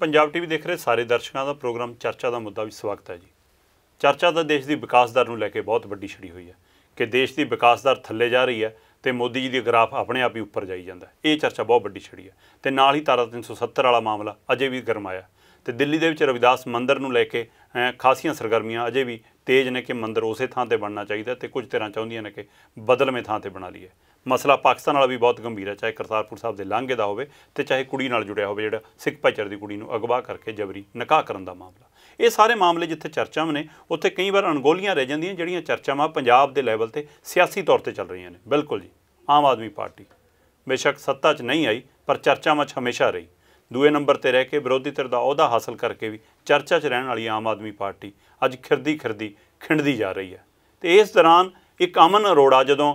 Punjab TV ਦੇਖ ਰਹੇ ਸਾਰੇ ਦਰਸ਼ਕਾਂ ਦਾ ਪ੍ਰੋਗਰਾਮ ਚਰਚਾ ਦਾ ਮੁੱਦਾ ਵਿੱਚ ਸਵਾਗਤ ਹੈ ਜੀ ਚਰਚਾ ਦਾ ਦੇਸ਼ ਦੀ ਵਿਕਾਸ ਦਰ ਨੂੰ ਲੈ ਕੇ ਬਹੁਤ ਵੱਡੀ ਛੜੀ ਹੋਈ ਹੈ ਕਿ ਦੇਸ਼ ਦੀ ਵਿਕਾਸ ਦਰ ਥੱਲੇ ਜਾ ਰਹੀ ਹੈ ਤੇ ਮੋਦੀ ਜੀ ਦੀ ਗ੍ਰਾਫ ਆਪਣੇ ਆਪ ਹੀ ਉੱਪਰ ਜਾਈ ਜਾਂਦਾ ਇਹ ਚਰਚਾ ਬਹੁਤ ਵੱਡੀ ਛੜੀ ਹੈ ਤੇ ਨਾਲ ਹੀ ਤਾਰਾ 370 ਵਾਲਾ ਮਾਮਲਾ ਅਜੇ ਵੀ ਗਰਮਾਇਆ ਤੇ ਦਿੱਲੀ ਦੇ ਵਿੱਚ ਰਵਿਦਾਸ ਮੰਦਿਰ ਨੂੰ ਲੈ ਕੇ ਖਾਸੀਆਂ ਸਰਗਰਮੀਆਂ ਅਜੇ ਵੀ ਤੇਜ਼ ਨੇ ਕਿ ਮੰਦਿਰ ਉਸੇ ਥਾਂ ਤੇ ਬਣਨਾ ਚਾਹੀਦਾ ਤੇ ਕੁਝ ਤਰ੍ਹਾਂ ਚਾਹੁੰਦੀਆਂ ਨੇ ਕਿ ਬਦਲਵੇਂ ਥਾਂ ਤੇ ਬਣਾ ਲਈਏ ਮਸਲਾ ਪਾਕਿਸਤਾਨ ਵਾਲਾ ਵੀ ਬਹੁਤ ਗੰਭੀਰ ਹੈ ਚਾਹੇ ਕਰਤਾਰਪੁਰ ਸਾਹਿਬ ਦੇ ਲਾਂਘੇ ਦਾ ਹੋਵੇ ਤੇ ਚਾਹੇ ਕੁੜੀ ਨਾਲ ਜੁੜਿਆ ਹੋਵੇ ਜਿਹੜਾ ਸਿੱਖ ਭਾਈਚਾਰ ਦੀ ਕੁੜੀ ਨੂੰ ਅਗਵਾ ਕਰਕੇ ਜਬਰੀ ਨਿਕਾਹ ਕਰਨ ਦਾ ਮਾਮਲਾ ਇਹ ਸਾਰੇ ਮਾਮਲੇ ਜਿੱਥੇ ਚਰਚਾ ਨੇ ਉੱਥੇ ਕਈ ਵਾਰ ਅਣਗੋਲੀਆਂ ਰਹਿ ਜਾਂਦੀਆਂ ਜਿਹੜੀਆਂ ਚਰਚਾਵਾਂ ਪੰਜਾਬ ਦੇ ਲੈਵਲ ਤੇ ਸਿਆਸੀ ਤੌਰ ਤੇ ਚੱਲ ਰਹੀਆਂ ਨੇ ਬਿਲਕੁਲ ਜੀ ਆਮ ਆਦਮੀ ਪਾਰਟੀ ਬੇਸ਼ੱਕ ਸੱਤਾ 'ਚ ਨਹੀਂ ਆਈ ਪਰ ਚਰਚਾ 'ਚ ਹਮੇਸ਼ਾ ਰਹੀ ਦੂਏ ਨੰਬਰ ਤੇ ਰਹਿ ਕੇ ਵਿਰੋਧੀ ਧਿਰ ਦਾ ਅਹੁਦਾ ਹਾਸਲ ਕਰਕੇ ਵੀ ਚਰਚਾ 'ਚ ਰਹਿਣ ਵਾਲੀ ਆਮ ਆਦਮੀ ਪਾਰਟੀ ਅੱਜ ਖਿਰਦੀ ਖਿਰਦੀ ਖਿੰਡਦੀ ਜਾ ਰਹੀ ਹੈ ਤੇ ਇਸ ਦੌਰਾਨ ਇੱਕ ਅਮਨ ਅਰੋੜਾ ਜਦੋਂ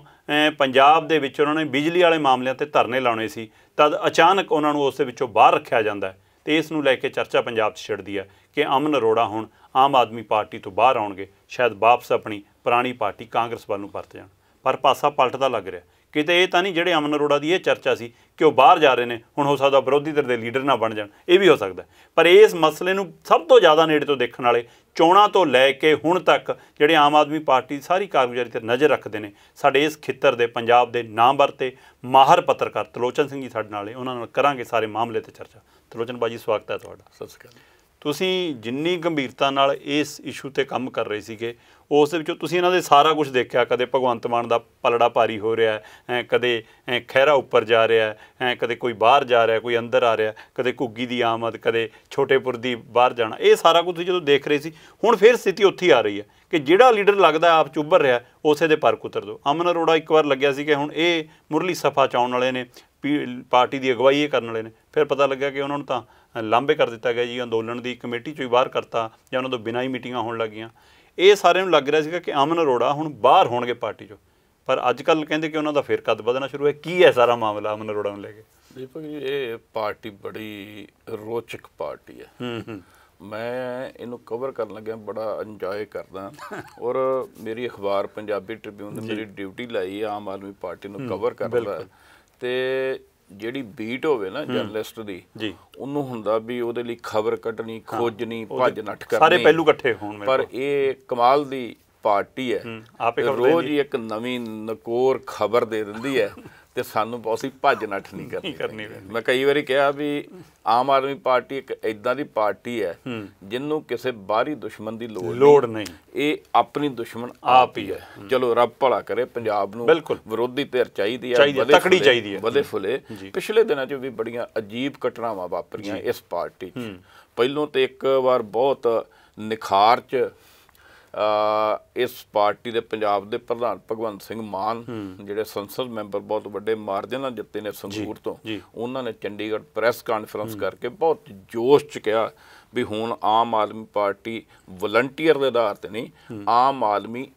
ਪੰਜਾਬ ਦੇ ਵਿੱਚ ਉਹਨਾਂ ਨੇ ਬਿਜਲੀ ਵਾਲੇ ਮਾਮਲਿਆਂ ਤੇ ਧਰਨੇ ਲਾਉਣੇ ਸੀ ਤਦ ਅਚਾਨਕ ਉਹਨਾਂ ਨੂੰ ਉਸ ਦੇ ਵਿੱਚੋਂ ਬਾਹਰ ਰੱਖਿਆ ਜਾਂਦਾ ਹੈ ਤੇ ਇਸ ਨੂੰ ਲੈ ਕੇ ਚਰਚਾ ਪੰਜਾਬ 'ਚ ਛਿੜਦੀ ਹੈ ਕਿ ਅਮਨ ਅਰੋੜਾ ਹੁਣ ਆਮ ਆਦਮੀ ਪਾਰਟੀ ਤੋਂ ਬਾਹਰ ਆਉਣਗੇ ਸ਼ਾਇਦ ਵਾਪਸ ਆਪਣੀ ਪੁਰਾਣੀ ਪਾਰਟੀ ਕਾਂਗਰਸ ਵੱਲ ਨੂੰ ਪਰਤ ਜਾਣ ਪਰ ਪਾਸਾ ਪਲਟਦਾ ਲੱਗ ਰਿਹਾ ਕਿਤੇ ਇਹ ਤਾਂ ਨਹੀਂ ਜਿਹੜੇ ਅਮਨ ਅਰੋੜਾ ਦੀ ਇਹ ਚਰਚਾ ਸੀ ਕਿ ਉਹ ਬਾਹਰ ਜਾ ਰਹੇ ਨੇ ਹੁਣ ਹੋ ਸਕਦਾ ਵਿਰੋਧੀ ਧਿਰ ਦੇ ਲੀਡਰ ਨਾ ਬਣ ਜਾਣ ਇਹ ਵੀ ਹੋ ਸਕਦਾ ਪਰ ਇਸ ਮਸਲੇ ਨੂੰ ਸਭ ਤੋਂ ਜ਼ਿਆਦਾ ਨੇੜੇ ਤੋਂ ਦੇਖਣ ਵਾਲੇ ਚੋਣਾਂ ਤੋਂ ਲੈ ਕੇ ਹੁਣ ਤੱਕ ਜਿਹੜੇ ਆਮ ਆਦਮੀ ਪਾਰਟੀ ਸਾਰੀ ਕਾਰਗੁਜ਼ਾਰੀ ਤੇ ਨਜ਼ਰ ਰੱਖਦੇ ਨੇ ਸਾਡੇ ਇਸ ਖੇਤਰ ਦੇ ਪੰਜਾਬ ਦੇ ਨਾਮਵਰ ਤੇ ਮਾਹਰ ਪੱਤਰਕਾਰ ਤਲੋਚਨ ਸਿੰਘ ਜੀ ਸਾਡੇ ਨਾਲ ਹੈ ਉਹਨਾਂ ਨਾਲ ਕਰਾਂਗੇ ਸਾਰੇ ਮਾਮਲੇ ਤੇ ਚਰਚਾ ਤਲੋਚਨ ਬਾਜੀ ਸਵਾਗਤ ਹੈ ਤੁਹਾਡਾ ਸਤਿ ਸ਼੍ਰੀ ਅਕਾਲ ਤੁਸੀਂ ਜਿੰਨੀ ਗੰਭੀਰਤਾ ਨਾਲ ਇਸ ਇਸ਼ੂ ਤੇ ਕੰਮ ਕਰ ਰਹੇ ਸੀਗੇ ਉਸ ਦੇ ਵਿੱਚੋਂ ਤੁਸੀਂ ਇਹਨਾਂ ਦੇ ਸਾਰਾ ਕੁਝ ਦੇਖਿਆ ਕਦੇ ਭਗਵੰਤ ਮਾਨ ਦਾ ਪਲੜਾ ਭਾਰੀ ਹੋ ਰਿਹਾ ਹੈ ਕਦੇ ਖਹਿਰਾ ਉੱਪਰ ਜਾ ਰਿਹਾ ਹੈ ਕਦੇ ਕੋਈ ਬਾਹਰ ਜਾ ਰਿਹਾ ਕੋਈ ਅੰਦਰ ਆ ਰਿਹਾ ਕਦੇ ਘੁੱਗੀ ਦੀ ਆਮਦ ਕਦੇ ਛੋਟੇਪੁਰ ਦੀ ਬਾਹਰ ਜਾਣਾ ਇਹ ਸਾਰਾ ਕੁਝ ਤੁਸੀਂ ਜਦੋਂ ਦੇਖ ਰਹੇ ਸੀ ਹੁਣ ਫਿਰ ਸਥਿਤੀ ਉੱਥੇ ਆ ਰਹੀ ਹੈ ਕਿ ਜਿਹੜਾ ਲੀਡਰ ਲੱਗਦਾ ਆਪ ਚ ਉੱਭਰ ਰਿਹਾ ਉਸੇ ਦੇ ਪਰ ਉਤਰ ਦੋ ਅਮਨ ਅਰੋੜਾ ਇੱਕ ਵਾਰ ਲੱਗਿਆ ਸੀ ਕਿ ਹੁਣ ਇਹ ਮੁਰਲੀ ਸਫਾ ਚਾਉਣ ਵਾਲੇ ਨੇ ਪਾਰਟੀ ਦੀ ਅਗਵਾਈ ਇਹ ਕਰਨ ਵਾਲੇ ਨੇ ਫਿਰ ਪਤਾ ਲੱਗਾ ਕਿ ਉਹਨਾਂ ਨੂੰ ਤਾਂ ਲਾਂਬੇ ਕਰ ਦਿੱਤਾ ਗਿਆ ਜੀ ਅੰਦੋਲਨ ਦੀ ਕਮੇਟੀ ਚੋਂ ਹੀ ਬਾਹਰ ਕਰਤਾ ਜਾਂ ਉਹਨਾਂ ਤੋਂ ਬਿਨਾਂ ਹੀ ਮੀਟਿੰਗਾਂ ਹੋਣ ਲੱਗੀਆਂ ਇਹ ਸਾਰਿਆਂ ਨੂੰ ਲੱਗ ਰਿਹਾ ਸੀਗਾ ਕਿ ਅਮਨ ਅਰੋੜਾ ਹੁਣ ਬਾਹਰ ਹੋਣਗੇ ਪਾਰਟੀ 'ਚੋਂ ਪਰ ਅੱਜ ਕੱਲ ਕਹਿੰਦੇ ਕਿ ਉਹਨਾਂ ਦਾ ਫਿਰ ਕਦ ਵਧਣਾ ਸ਼ੁਰੂ ਹੈ ਕੀ ਹੈ ਸਾਰਾ ਮਾਮਲਾ ਅਮਨ ਅਰੋੜਾ ਨੂੰ ਲੈ ਕੇ ਦੀਪਕ ਜੀ ਇਹ ਪਾਰਟੀ ਬੜੀ ਰੋਚਕ ਪਾਰਟੀ ਹੈ ਹੂੰ ਹੂੰ ਮੈਂ ਇਹਨੂੰ ਕਵਰ ਕਰਨ ਲੱਗਿਆ ਬੜਾ ਇੰਜੋਏ ਕਰਦਾ ਔਰ ਮੇਰੀ ਅਖਬਾਰ ਪੰਜਾਬੀ ਟ੍ਰਿਬਿਊਨ ਨੇ ਮੇਰੀ ਡਿਊਟੀ ਲਈ ਆਮ ਆਦਮੀ ਪਾਰਟੀ ਨੂੰ ਕਵਰ ਕਰਦਾ ਤੇ ਜਿਹੜੀ ਬੀਟ ਹੋਵੇ ਨਾ ਜਰਨਲਿਸਟ ਦੀ ਜੀ ਉਹਨੂੰ ਹੁੰਦਾ ਵੀ ਉਹਦੇ ਲਈ ਖਬਰ ਕੱਢਣੀ ਖੋਜਣੀ ਭੱਜ ਨੱਟ ਕਰਨੀ ਸਾਰੇ ਪਹਿਲੂ ਇਕੱਠੇ ਹੋਣ ਮੇਰੇ ਪਰ ਇਹ ਕਮਾਲ ਦੀ ਪਾਰਟੀ ਹੈ ਰੋਜ਼ ਹੀ ਇੱਕ ਨਵੀਂ ਨਕੋਰ ਖਬਰ ਦੇ ਦਿੰਦੀ ਹੈ ਤੇ ਸਾਨੂੰ ਬਹੁਤੀ ਭੱਜ ਨੱਠ ਨਹੀਂ ਕਰਨੀ ਕਰਨੀ ਮੈਂ ਕਈ ਵਾਰੀ ਕਿਹਾ ਵੀ ਆਮ ਆਦਮੀ ਪਾਰਟੀ ਇੱਕ ਐਦਾਂ ਦੀ ਪਾਰਟੀ ਹੈ ਜਿੰਨੂੰ ਕਿਸੇ ਬਾਹਰੀ ਦੁਸ਼ਮਣ ਦੀ ਲੋੜ ਨਹੀਂ ਇਹ ਆਪਣੀ ਦੁਸ਼ਮਣ ਆਪ ਹੀ ਹੈ ਚਲੋ ਰੱਬ ਭਲਾ ਕਰੇ ਪੰਜਾਬ ਨੂੰ ਵਿਰੋਧੀ ਧਿਰ ਚਾਹੀਦੀ ਹੈ ਤਕੜੀ ਚਾਹੀਦੀ ਹੈ ਬੜੇ ਫੁਲੇ ਪਿਛਲੇ ਦਿਨਾਂ 'ਚ ਵੀ ਬੜੀਆਂ ਅਜੀਬ ਘਟਨਾਵਾਂ ਵਾਪਰੀਆਂ ਇਸ ਪਾਰਟੀ 'ਚ ਪਹਿਲੋਂ ਤੇ ਇੱਕ ਵਾਰ ਬਹੁਤ ਨਿਖਾਰ 'ਚ ਇਸ ਪਾਰਟੀ ਦੇ ਪੰਜਾਬ ਦੇ ਪ੍ਰਧਾਨ ਭਗਵੰਤ ਸਿੰਘ ਮਾਨ ਜਿਹੜੇ ਸੰਸਦ ਮੈਂਬਰ ਬਹੁਤ ਵੱਡੇ ਮਾਰਜਨ ਨਾਲ ਜਿੱਤੇ ਨੇ ਸੰਗੂਰ ਤੋਂ ਉਹਨਾਂ ਨੇ ਚੰਡੀਗੜ੍ਹ ਪ੍ਰੈਸ ਕਾਨਫਰੰਸ ਕਰਕੇ ਬਹੁਤ ਜੋਸ਼ ਚ ਕਿਹਾ ਵੀ ਹੁਣ ਆਮ ਆਦਮੀ ਪਾਰਟੀ ਵਲੰਟੀਅਰ ਦੇ ਆਧਾਰ ਤੇ ਨਹੀਂ ਆਮ ਆਦਮੀ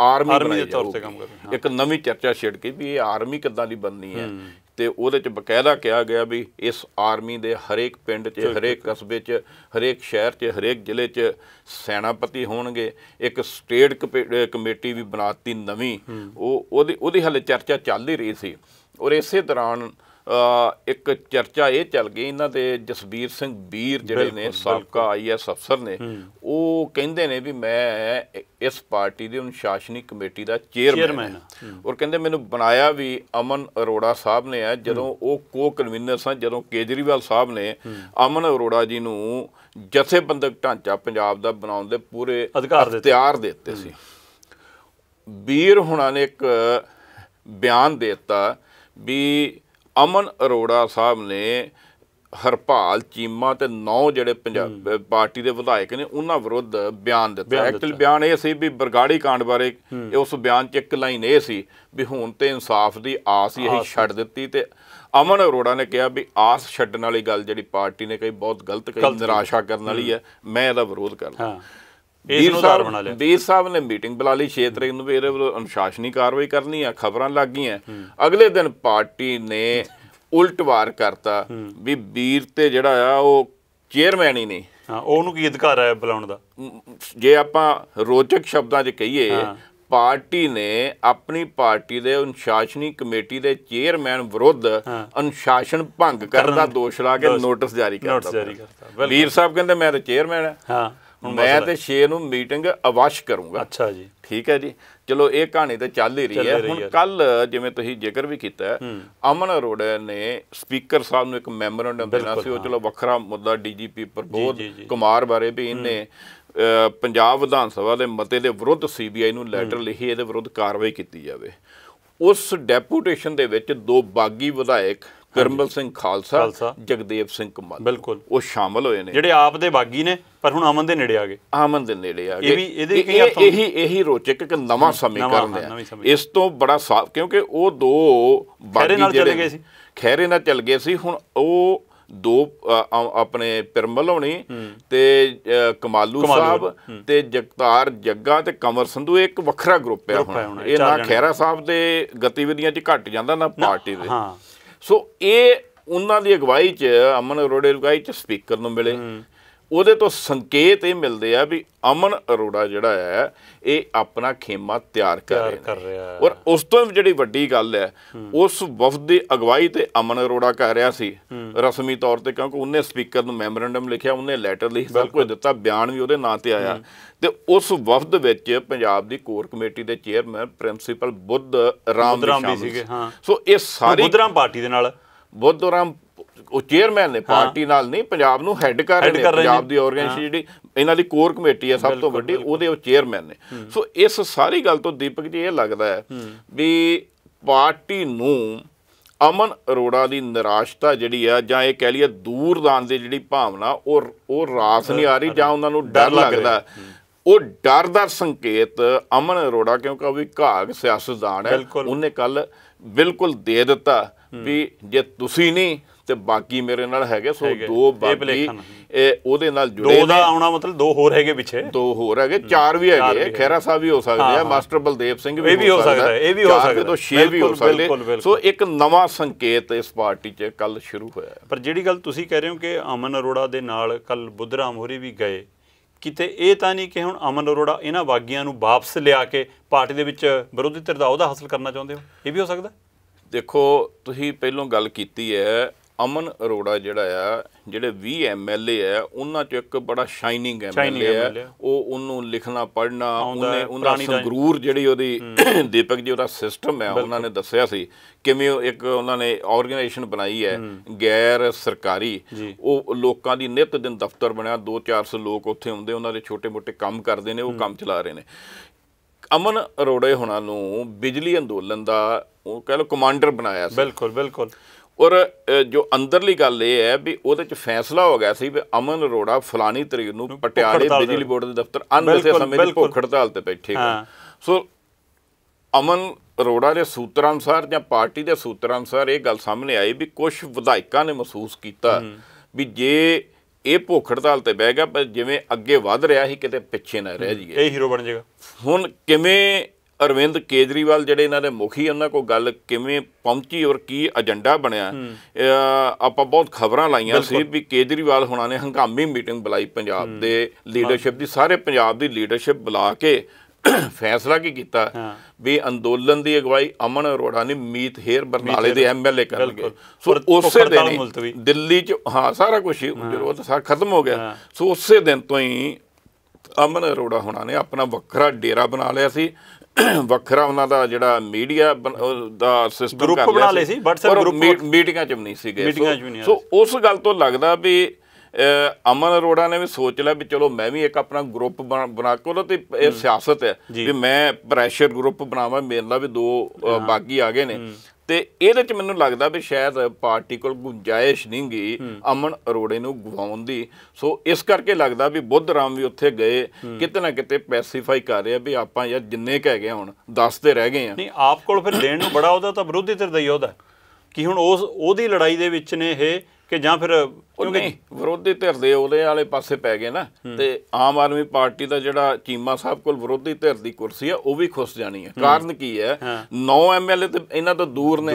ਆਰਮੀ ਦੇ ਤੌਰ ਤੇ ਕੰਮ ਕਰ ਰਹੀ ਇੱਕ ਨਵੀਂ ਚਰਚਾ ਛੇੜ ਕੇ ਵੀ ਇਹ ਆਰਮੀ ਕਿੱਦਾਂ ਦੀ ਬਣਨੀ ਹੈ ਤੇ ਉਹਦੇ ਚ ਬਕਾਇਦਾ ਕਿਹਾ ਗਿਆ ਵੀ ਇਸ ਆਰਮੀ ਦੇ ਹਰੇਕ ਪਿੰਡ 'ਚ ਹਰੇਕ ਕਸਬੇ 'ਚ ਹਰੇਕ ਸ਼ਹਿਰ 'ਚ ਹਰੇਕ ਜ਼ਿਲ੍ਹੇ 'ਚ ਸੈਨਾਪਤੀ ਹੋਣਗੇ ਇੱਕ ਸਟੇਟ ਕਮੇਟੀ ਵੀ ਬਣਾਤੀ ਨਵੀਂ ਉਹ ਉਹਦੀ ਉਹਦੀ ਹਾਲੇ ਚਰਚਾ ਚੱਲ ਹੀ ਰਹੀ ਸੀ ਔਰ ਇਸੇ ਦੌਰਾਨ ਇੱਕ ਚਰਚਾ ਇਹ ਚੱਲ ਗਈ ਇਹਨਾਂ ਦੇ ਜਸਬੀਰ ਸਿੰਘ ਵੀਰ ਜਿਹੜੇ ਨੇ ਸਾਬਕਾ ਆਈਐਸ ਅਫਸਰ ਨੇ ਉਹ ਕਹਿੰਦੇ ਨੇ ਵੀ ਮੈਂ ਇਸ ਪਾਰਟੀ ਦੇ ਅਨੁਸ਼ਾਸਨੀ ਕਮੇਟੀ ਦਾ ਚੇਅਰਮੈਨ ਔਰ ਕਹਿੰਦੇ ਮੈਨੂੰ ਬਣਾਇਆ ਵੀ ਅਮਨ ਅਰੋੜਾ ਸਾਹਿਬ ਨੇ ਆ ਜਦੋਂ ਉਹ ਕੋ ਕਨਵੀਨਰ ਸਨ ਜਦੋਂ ਕੇਜਰੀਵਾਲ ਸਾਹਿਬ ਨੇ ਅਮਨ ਅਰੋੜਾ ਜੀ ਨੂੰ ਜਥੇਬੰਦਕ ਢਾਂਚਾ ਪੰਜਾਬ ਦਾ ਬਣਾਉਣ ਦੇ ਪੂਰੇ ਅਧਿਕਾਰ ਤਿਆਰ ਦਿੱਤੇ ਸੀ ਵੀਰ ਹੁਣਾਂ ਨੇ ਇੱਕ ਬਿਆਨ ਦਿੱਤਾ ਵੀ ਅਮਨ ਅਰੋੜਾ ਸਾਹਿਬ ਨੇ ਹਰਪਾਲ ਚੀਮਾ ਤੇ ਨੌ ਜਿਹੜੇ ਪੰਜਾਬ ਪਾਰਟੀ ਦੇ ਵਿਧਾਇਕ ਨੇ ਉਹਨਾਂ ਵਿਰੁੱਧ ਬਿਆਨ ਦਿੱਤਾ ਐਕਚੁਅਲ ਬਿਆਨ ਇਹ ਸੀ ਵੀ ਬਰਗਾੜੀ ਕਾਂਡ ਬਾਰੇ ਉਸ ਬਿਆਨ 'ਚ ਇੱਕ ਲਾਈਨ ਇਹ ਸੀ ਵੀ ਹੁਣ ਤੇ ਇਨਸਾਫ ਦੀ ਆਸ ਹੀ ਛੱਡ ਦਿੱਤੀ ਤੇ ਅਮਨ ਅਰੋੜਾ ਨੇ ਕਿਹਾ ਵੀ ਆਸ ਛੱਡਣ ਵਾਲੀ ਗੱਲ ਜਿਹੜੀ ਪਾਰਟੀ ਨੇ ਕਹੀ ਬਹੁਤ ਗਲਤ ਕਹੀ ਨਿਰਾਸ਼ਾ ਕਰਨ ਵਾਲੀ ਹੈ ਮੈਂ ਇਹਦਾ ਵਿਰੋਧ ਕਰਦਾ ਇਸ ਨੂੰ ਆਧਾਰ ਬਣਾ ਲਿਆ ਵੀਰ ਸਾਹਿਬ ਨੇ ਮੀਟਿੰਗ ਬੁਲਾ ਲਈ 6 ਤਰੀਕ ਨੂੰ ਵੀਰ ਅਨੁਸ਼ਾਸਨੀ ਕਾਰਵਾਈ ਕਰਨੀ ਆ ਖਬਰਾਂ ਲੱਗ ਗਈਆਂ ਅਗਲੇ ਦਿਨ ਪਾਰਟੀ ਨੇ ਉਲਟਵਾਰ ਕਰਤਾ ਵੀ ਵੀਰ ਤੇ ਜਿਹੜਾ ਆ ਉਹ ਚੇਅਰਮੈਨ ਹੀ ਨਹੀਂ ਹਾਂ ਉਹਨੂੰ ਕੀ ਅਧਿਕਾਰ ਹੈ ਬੁਲਾਉਣ ਦਾ ਜੇ ਆਪਾਂ ਰੋਚਕ ਸ਼ਬਦਾਂ 'ਚ ਕਹੀਏ ਪਾਰਟੀ ਨੇ ਆਪਣੀ ਪਾਰਟੀ ਦੇ ਅਨੁਸ਼ਾਸਨੀ ਕਮੇਟੀ ਦੇ ਚੇਅਰਮੈਨ ਵਿਰੁੱਧ ਅਨੁਸ਼ਾਸਨ ਭੰਗ ਕਰਨ ਦਾ ਦੋਸ਼ ਲਾ ਕੇ ਨੋਟਿਸ ਜਾਰੀ ਕਰਤਾ ਵੀਰ ਸਾਹਿਬ ਕਹਿੰਦੇ ਮੈਂ ਤਾਂ ਚੇਅਰਮੈਨ ਹਾਂ ਮੈਂ ਤੇ 6 ਨੂੰ ਮੀਟਿੰਗ ਅਵਸ਼ ਕਰੂੰਗਾ ਅੱਛਾ ਜੀ ਠੀਕ ਹੈ ਜੀ ਚਲੋ ਇਹ ਕਹਾਣੀ ਤਾਂ ਚੱਲ ਹੀ ਰਹੀ ਹੈ ਹੁਣ ਕੱਲ ਜਿਵੇਂ ਤੁਸੀਂ ਜ਼ਿਕਰ ਵੀ ਕੀਤਾ ਅਮਨ ਅਰੋੜਾ ਨੇ ਸਪੀਕਰ ਸਾਹਿਬ ਨੂੰ ਇੱਕ ਮੈਮੋਰੰਡਮ ਦੇਣਾ ਸੀ ਉਹ ਚਲੋ ਵੱਖਰਾ ਮੁੱਦਾ ਡੀਜੀਪੀ ਪ੍ਰਬੋਧ ਕੁਮਾਰ ਬਾਰੇ ਵੀ ਇਹਨੇ ਪੰਜਾਬ ਵਿਧਾਨ ਸਭਾ ਦੇ ਮਤੇ ਦੇ ਵਿਰੁੱਧ ਸੀਬੀਆਈ ਨੂੰ ਲੈਟਰ ਲਿਖੀ ਇਹਦੇ ਵਿਰੁੱਧ ਕਾਰਵਾਈ ਕੀਤੀ ਜਾਵੇ ਉਸ ਡੈਪੂਟੇਸ਼ਨ ਦੇ ਵਿੱਚ ਦੋ ਬਾਗੀ ਵਿਧਾਇਕ ਕਰਮਲ ਸਿੰਘ ਖਾਲਸਾ ਜਗਦੇਵ ਸਿੰਘ ਕਮਲ ਬਿਲਕੁਲ ਉਹ ਸ਼ਾਮਲ ਹੋਏ ਨੇ ਜਿਹੜੇ ਆਪ ਦੇ ਬਾਗੀ ਨੇ ਪਰ ਹੁਣ ਅਮਨ ਦੇ ਨੇੜੇ ਆ ਗਏ ਅਮਨ ਦੇ ਨੇੜੇ ਆ ਗਏ ਇਹ ਵੀ ਇਹਦੇ ਇਹ ਹੀ ਇਹ ਹੀ ਰੋਚਕ ਇੱਕ ਨਵਾਂ ਸਮੀਕਰਨ ਹੈ ਇਸ ਤੋਂ ਬੜਾ ਸਾਫ ਕਿਉਂਕਿ ਉਹ ਦੋ ਬਾਗੀ ਨਾਲ ਚਲੇ ਗਏ ਸੀ ਖੈਰੇ ਨਾਲ ਚਲ ਗਏ ਸੀ ਹੁਣ ਉਹ ਦੋ ਆਪਣੇ ਪਰਮਲ ਹੋਣੀ ਤੇ ਕਮਾਲੂ ਸਾਹਿਬ ਤੇ ਜਗਤਾਰ ਜੱਗਾ ਤੇ ਕਮਰ ਸੰਧੂ ਇੱਕ ਵੱਖਰਾ ਗਰੁੱਪ ਹੈ ਹੁਣ ਇਹ ਨਾ ਖੈਰਾ ਸਾਹਿਬ ਦੇ ਗਤੀਵਿਧੀਆਂ 'ਚ ਘਟ ਜਾਂਦਾ ਨਾ ਪਾਰਟੀ ਦੇ ਸੋ ਇਹ ਉਹਨਾਂ ਦੀ ਅਗਵਾਈ 'ਚ ਅਮਨ ਅਰੋੜੇ ਅਗਵਾਈ 'ਚ ਸਪੀਕਰ ਨੂੰ ਮਿਲੇ ਉਹਦੇ ਤੋਂ ਸੰਕੇਤ ਇਹ ਮਿਲਦੇ ਆ ਵੀ ਅਮਨ ਅਰੋੜਾ ਜਿਹੜਾ ਹੈ ਇਹ ਆਪਣਾ ਖੇਮਾ ਤਿਆਰ ਕਰ ਰਿਹਾ ਹੈ ਔਰ ਉਸ ਤੋਂ ਜਿਹੜੀ ਵੱਡੀ ਗੱਲ ਹੈ ਉਸ ਵਫਦ ਦੀ ਅਗਵਾਈ ਤੇ ਅਮਨ ਅਰੋੜਾ ਕਰ ਰਿਹਾ ਸੀ ਰਸਮੀ ਤੌਰ ਤੇ ਕਿਉਂਕਿ ਉਹਨੇ ਸਪੀਕਰ ਨੂੰ ਮੈਮੋਰੈਂਡਮ ਲਿਖਿਆ ਉਹਨੇ ਲੈਟਰ ਲਿਖ ਸਭ ਕੁਝ ਦਿੱਤਾ ਬਿਆਨ ਵੀ ਉਹਦੇ ਨਾਂ ਤੇ ਆਇਆ ਤੇ ਉਸ ਵਫਦ ਵਿੱਚ ਪੰਜਾਬ ਦੀ ਕੋਰ ਕਮੇਟੀ ਦੇ ਚੇਅਰਮੈਨ ਪ੍ਰਿੰਸੀਪਲ ਬੁੱਧ ਰਾਮ ਵੀ ਸੀਗੇ ਸੋ ਇਹ ਸਾਰੀ ਬੁੱਧ ਰਾਮ ਪਾਰਟੀ ਦੇ ਨਾਲ ਬੁੱਧ ਰਾਮ ਉਹ ਚੇਅਰਮੈਨ ਨੇ ਪਾਰਟੀ ਨਾਲ ਨਹੀਂ ਪੰਜਾਬ ਨੂੰ ਹੈੱਡ ਕਰ ਰਹੇ ਨੇ ਪੰਜਾਬ ਦੀ ਆਰਗੇਨਾਈਜੇਸ਼ਨ ਜਿਹੜੀ ਇਹਨਾਂ ਦੀ ਕੋਰ ਕਮੇਟੀ ਹੈ ਸਭ ਤੋਂ ਵੱਡੀ ਉਹਦੇ ਉਹ ਚੇਅਰਮੈਨ ਨੇ ਸੋ ਇਸ ਸਾਰੀ ਗੱਲ ਤੋਂ ਦੀਪਕ ਜੀ ਇਹ ਲੱਗਦਾ ਹੈ ਵੀ ਪਾਰਟੀ ਨੂੰ ਅਮਨ ਅਰੋੜਾ ਦੀ ਨਿਰਾਸ਼ਤਾ ਜਿਹੜੀ ਆ ਜਾਂ ਇਹ ਕਹਿ ਲਈਏ ਦੂਰਦਾਨ ਦੀ ਜਿਹੜੀ ਭਾਵਨਾ ਉਹ ਉਹ ਰਾਸ ਨਹੀਂ ਆ ਰਹੀ ਜਾਂ ਉਹਨਾਂ ਨੂੰ ਡਰ ਲੱਗਦਾ ਉਹ ਡਰ ਦਾ ਸੰਕੇਤ ਅਮਨ ਅਰੋੜਾ ਕਿਉਂਕਿ ਉਹ ਵੀ ਘਾਗ ਸਿਆਸਤਦਾਨ ਹੈ ਉਹਨੇ ਕੱਲ ਬਿਲਕੁਲ ਦੇ ਦਿੱਤਾ ਵੀ ਜੇ ਤੁਸੀਂ ਨਹੀਂ ਤੇ ਬਾਕੀ ਮੇਰੇ ਨਾਲ ਹੈਗੇ ਸੋ ਦੋ ਬਾਕੀ ਇਹ ਉਹਦੇ ਨਾਲ ਜੁੜੇ ਦੋ ਦਾ ਆਉਣਾ ਮਤਲਬ ਦੋ ਹੋਰ ਹੈਗੇ ਪਿੱਛੇ ਦੋ ਹੋਰ ਹੈਗੇ ਚਾਰ ਵੀ ਹੈਗੇ ਖੈਰਾ ਸਾਹਿਬ ਵੀ ਹੋ ਸਕਦੇ ਆ ਮਾਸਟਰ ਬਲਦੇਵ ਸਿੰਘ ਵੀ ਹੋ ਸਕਦਾ ਇਹ ਵੀ ਹੋ ਸਕਦਾ ਤੋਂ 6 ਵੀ ਹੋ ਸਕਦੇ ਸੋ ਇੱਕ ਨਵਾਂ ਸੰਕੇਤ ਇਸ ਪਾਰਟੀ 'ਚ ਕੱਲ ਸ਼ੁਰੂ ਹੋਇਆ ਪਰ ਜਿਹੜੀ ਗੱਲ ਤੁਸੀਂ ਕਹਿ ਰਹੇ ਹੋ ਕਿ ਅਮਨ ਅਰੋੜਾ ਦੇ ਨਾਲ ਕੱਲ ਬੁੱਧਰਾਮ ਹੋਰੀ ਵੀ ਗਏ ਕਿਤੇ ਇਹ ਤਾਂ ਨਹੀਂ ਕਿ ਹੁਣ ਅਮਨ ਅਰੋੜਾ ਇਹਨਾਂ ਬਾਗੀਆਂ ਨੂੰ ਵਾਪਸ ਲਿਆ ਕੇ ਪਾਰਟੀ ਦੇ ਵਿੱਚ ਵਿਰੋਧੀ ਧਿਰ ਦਾ ਉਹਦਾ ਹਾਸਲ ਕਰਨਾ ਚਾਹੁੰਦੇ ਹੋ ਇਹ ਵੀ ਹੋ ਸਕਦਾ ਦੇਖੋ ਤੁਸੀਂ ਪਹਿਲਾਂ ਗੱਲ ਕੀਤੀ ਹੈ ਅਮਨ ਅਰੋੜਾ ਜਿਹੜਾ ਆ ਜਿਹੜੇ 20 ਐਮਐਲਏ ਆ ਉਹਨਾਂ ਚੋਂ ਇੱਕ ਬੜਾ ਸ਼ਾਈਨਿੰਗ ਐਮਐਲਏ ਆ ਉਹ ਉਹਨੂੰ ਲਿਖਣਾ ਪੜ੍ਹਨਾ ਉਹਨੇ ਉਹਨਾਂ ਦਾ ਸੰਗਰੂਰ ਜਿਹੜੀ ਉਹਦੀ ਦੀਪਕ ਜੀ ਉਹਦਾ ਸਿਸਟਮ ਹੈ ਉਹਨਾਂ ਨੇ ਦੱਸਿਆ ਸੀ ਕਿਵੇਂ ਉਹ ਇੱਕ ਉਹਨਾਂ ਨੇ ਆਰਗੇਨਾਈਜੇਸ਼ਨ ਬਣਾਈ ਹੈ ਗੈਰ ਸਰਕਾਰੀ ਉਹ ਲੋਕਾਂ ਦੀ ਨਿਤ ਦਿਨ ਦਫ਼ਤਰ ਬਣਿਆ 2-400 ਲੋਕ ਉੱਥੇ ਹੁੰਦੇ ਉਹਨਾਂ ਦੇ ਛੋਟੇ-ਮੋਟੇ ਕੰਮ ਕਰਦੇ ਨੇ ਉਹ ਕੰਮ ਚਲਾ ਰਹੇ ਨੇ ਅਮਨ ਅਰੋੜੇ ਹੁਣਾਂ ਨੂੰ ਬਿਜਲੀ ਅੰਦੋਲਨ ਦਾ ਉਹ ਕਹ ਲੋ ਕਮਾਂਡਰ ਬਣਾਇਆ ਸੀ ਬਿਲਕੁਲ ਬਿਲਕੁਲ ਔਰ ਜੋ ਅੰਦਰਲੀ ਗੱਲ ਇਹ ਹੈ ਵੀ ਉਹਦੇ ਚ ਫੈਸਲਾ ਹੋ ਗਿਆ ਸੀ ਵੀ ਅਮਨ ਅਰੋੜਾ ਫਲਾਨੀ ਤਰੀਕ ਨੂੰ ਪਟਿਆਲੇ ਬਿਜਲੀ ਬੋਰਡ ਦੇ ਦਫ਼ਤਰ ਸੇ ਸਮੇਂ ਦੀ ਭੁੱਖ ਹੜਤਾਲ ਤੇ ਬੈਠੇ ਹੋ ਸੋ ਅਮਨ ਅਰੋੜਾ ਦੇ ਸੂਤਰਾਂ ਅਨੁਸਾਰ ਜਾਂ ਪਾਰਟੀ ਦੇ ਸੂਤਰਾਂ ਅਨੁਸਾਰ ਇਹ ਗੱਲ ਸਾਹਮਣੇ ਆਈ ਵੀ ਕੁਝ ਵਿਧਾਇਕਾਂ ਨੇ ਮਹਿਸੂਸ ਕੀਤਾ ਵੀ ਜੇ ਇਹ ਭੁੱਖ ਹੜਤਾਲ ਤੇ ਬਹਿ ਗਿਆ ਪਰ ਜਿਵੇਂ ਅੱਗੇ ਵਧ ਰਿਹਾ ਸੀ ਕਿਤੇ ਪਿੱਛੇ ਨਾ ਰਹਿ ਜੀਏ ਇਹ ਹੀਰੋ ਬਣ ਜਾਏਗਾ ਹੁਣ ਕਿਵੇਂ ਅਰਵਿੰਦ ਕੇਜਰੀਵਾਲ ਜਿਹੜੇ ਇਹਨਾਂ ਦੇ ਮੁਖੀ ਉਹਨਾਂ ਕੋਲ ਗੱਲ ਕਿਵੇਂ ਪਹੁੰਚੀ ਔਰ ਕੀ ਏਜੰਡਾ ਬਣਿਆ ਆਪਾਂ ਬਹੁਤ ਖਬਰਾਂ ਲਾਈਆਂ ਸੀ ਵੀ ਕੇਜਰੀਵਾਲ ਹੁਣਾਂ ਨੇ ਹੰਗਾਮੀ ਮੀਟਿੰਗ ਬੁਲਾਈ ਪੰਜਾਬ ਦੇ ਲੀਡਰਸ਼ਿਪ ਦੀ ਸਾਰੇ ਪੰਜਾਬ ਦੀ ਲੀਡਰਸ਼ਿਪ ਬੁਲਾ ਕੇ ਫੈਸਲਾ ਕੀ ਕੀਤਾ ਵੀ ਅੰਦੋਲਨ ਦੀ ਅਗਵਾਈ ਅਮਨ ਅਰੋੜਾ ਨੇ ਮੀਤ ਹੇਰ ਬਰਨਾਲੇ ਦੇ ਐਮਐਲਏ ਕਰਨਗੇ ਸੋ ਉਸੇ ਦਿਨ ਦਿੱਲੀ ਚ ਹਾਂ ਸਾਰਾ ਕੁਝ ਉਹ ਤਾਂ ਸਾਰਾ ਖਤਮ ਹੋ ਗਿਆ ਸੋ ਉਸੇ ਦਿਨ ਤੋਂ ਹੀ ਅਮਨ ਅਰੋੜਾ ਹੁਣਾਂ ਨੇ ਆਪਣਾ ਵੱਖਰਾ ਡੇਰਾ ਬਣਾ ਲਿਆ ਸੀ ਵੱਖਰਾ ਉਹਨਾਂ ਦਾ ਜਿਹੜਾ ਮੀਡੀਆ ਦਾ ਸਿਸਟਮ ਕਰ ਲਿਆ ਗਰੁੱਪ ਬਣਾ ਲਏ ਸੀ WhatsApp ਗਰੁੱਪ ਮੀਟਿੰਗਾਂ 'ਚ ਵੀ ਨਹੀਂ ਸੀਗੇ ਮੀਟਿੰਗਾਂ 'ਚ ਵੀ ਨਹੀਂ ਸੋ ਉਸ ਗੱਲ ਤੋਂ ਲੱਗਦਾ ਵੀ ਅਮਨ ਅਰੋੜਾ ਨੇ ਵੀ ਸੋਚ ਲਿਆ ਵੀ ਚਲੋ ਮੈਂ ਵੀ ਇੱਕ ਆਪਣਾ ਗਰੁੱਪ ਬਣਾ ਕੇ ਉਹਦਾ ਤੇ ਇਹ ਸਿਆਸਤ ਹੈ ਵੀ ਮੈਂ ਪ੍ਰੈਸ਼ਰ ਗਰੁੱਪ ਬਣਾਵਾਂ ਮੇਰੇ ਨਾਲ ਵੀ ਦੋ ਬਾਗੀ ਆ ਗਏ ਨੇ ਤੇ ਇਹਦੇ ਚ ਮੈਨੂੰ ਲੱਗਦਾ ਵੀ ਸ਼ਾਇਦ ਪਾਰਟੀ ਕੋਲ ਗੁੰਜਾਇਸ਼ ਨਹੀਂ ਗਈ ਅਮਨ ਅਰੋੜੇ ਨੂੰ ਗਵਾਉਣ ਦੀ ਸੋ ਇਸ ਕਰਕੇ ਲੱਗਦਾ ਵੀ ਬੁੱਧ ਰਾਮ ਵੀ ਉੱਥੇ ਗਏ ਕਿਤੇ ਨਾ ਕਿਤੇ ਪੈਸੀਫਾਈ ਕਰ ਰਿਹਾ ਵੀ ਆਪਾਂ ਯਾਰ ਜਿੰਨੇ ਕਹਿ ਗਏ ਹੁਣ ਦੱਸਦੇ ਤੇ ਰਹਿ ਗਏ ਆ ਨਹੀਂ ਆਪ ਕੋਲ ਫਿਰ ਦੇਣ ਨੂੰ ਬੜਾ ਉਹਦਾ ਤਾਂ ਵਿਰੋਧੀ ਧਿਰ ਦਾ ਹੀ ਉਹਦਾ ਕਿ ਹੁਣ ਉਸ ਉਹਦੀ ਲੜਾਈ ਦੇ ਵਿੱਚ ਨੇ ਇਹ ਕਿ ਜਾਂ ਫਿਰ ਕਿਉਂਕਿ ਵਿਰੋਧੀ ਧਿਰ ਦੇ ਉਹਦੇ ਵਾਲੇ ਪਾਸੇ ਪੈ ਗਏ ਨਾ ਤੇ ਆਮ ਆਦਮੀ ਪਾਰਟੀ ਦਾ ਜਿਹੜਾ ਚੀਮਾ ਸਾਹਿਬ ਕੋਲ ਵਿਰੋਧੀ ਧਿਰ ਦੀ ਕੁਰਸੀ ਆ ਉਹ ਵੀ ਖੁੱਸ ਜਾਣੀ ਹੈ ਕਾਰਨ ਕੀ ਹੈ 9 ਐਮਐਲਏ ਤੇ ਇਹਨਾਂ ਤੋਂ ਦੂਰ ਨੇ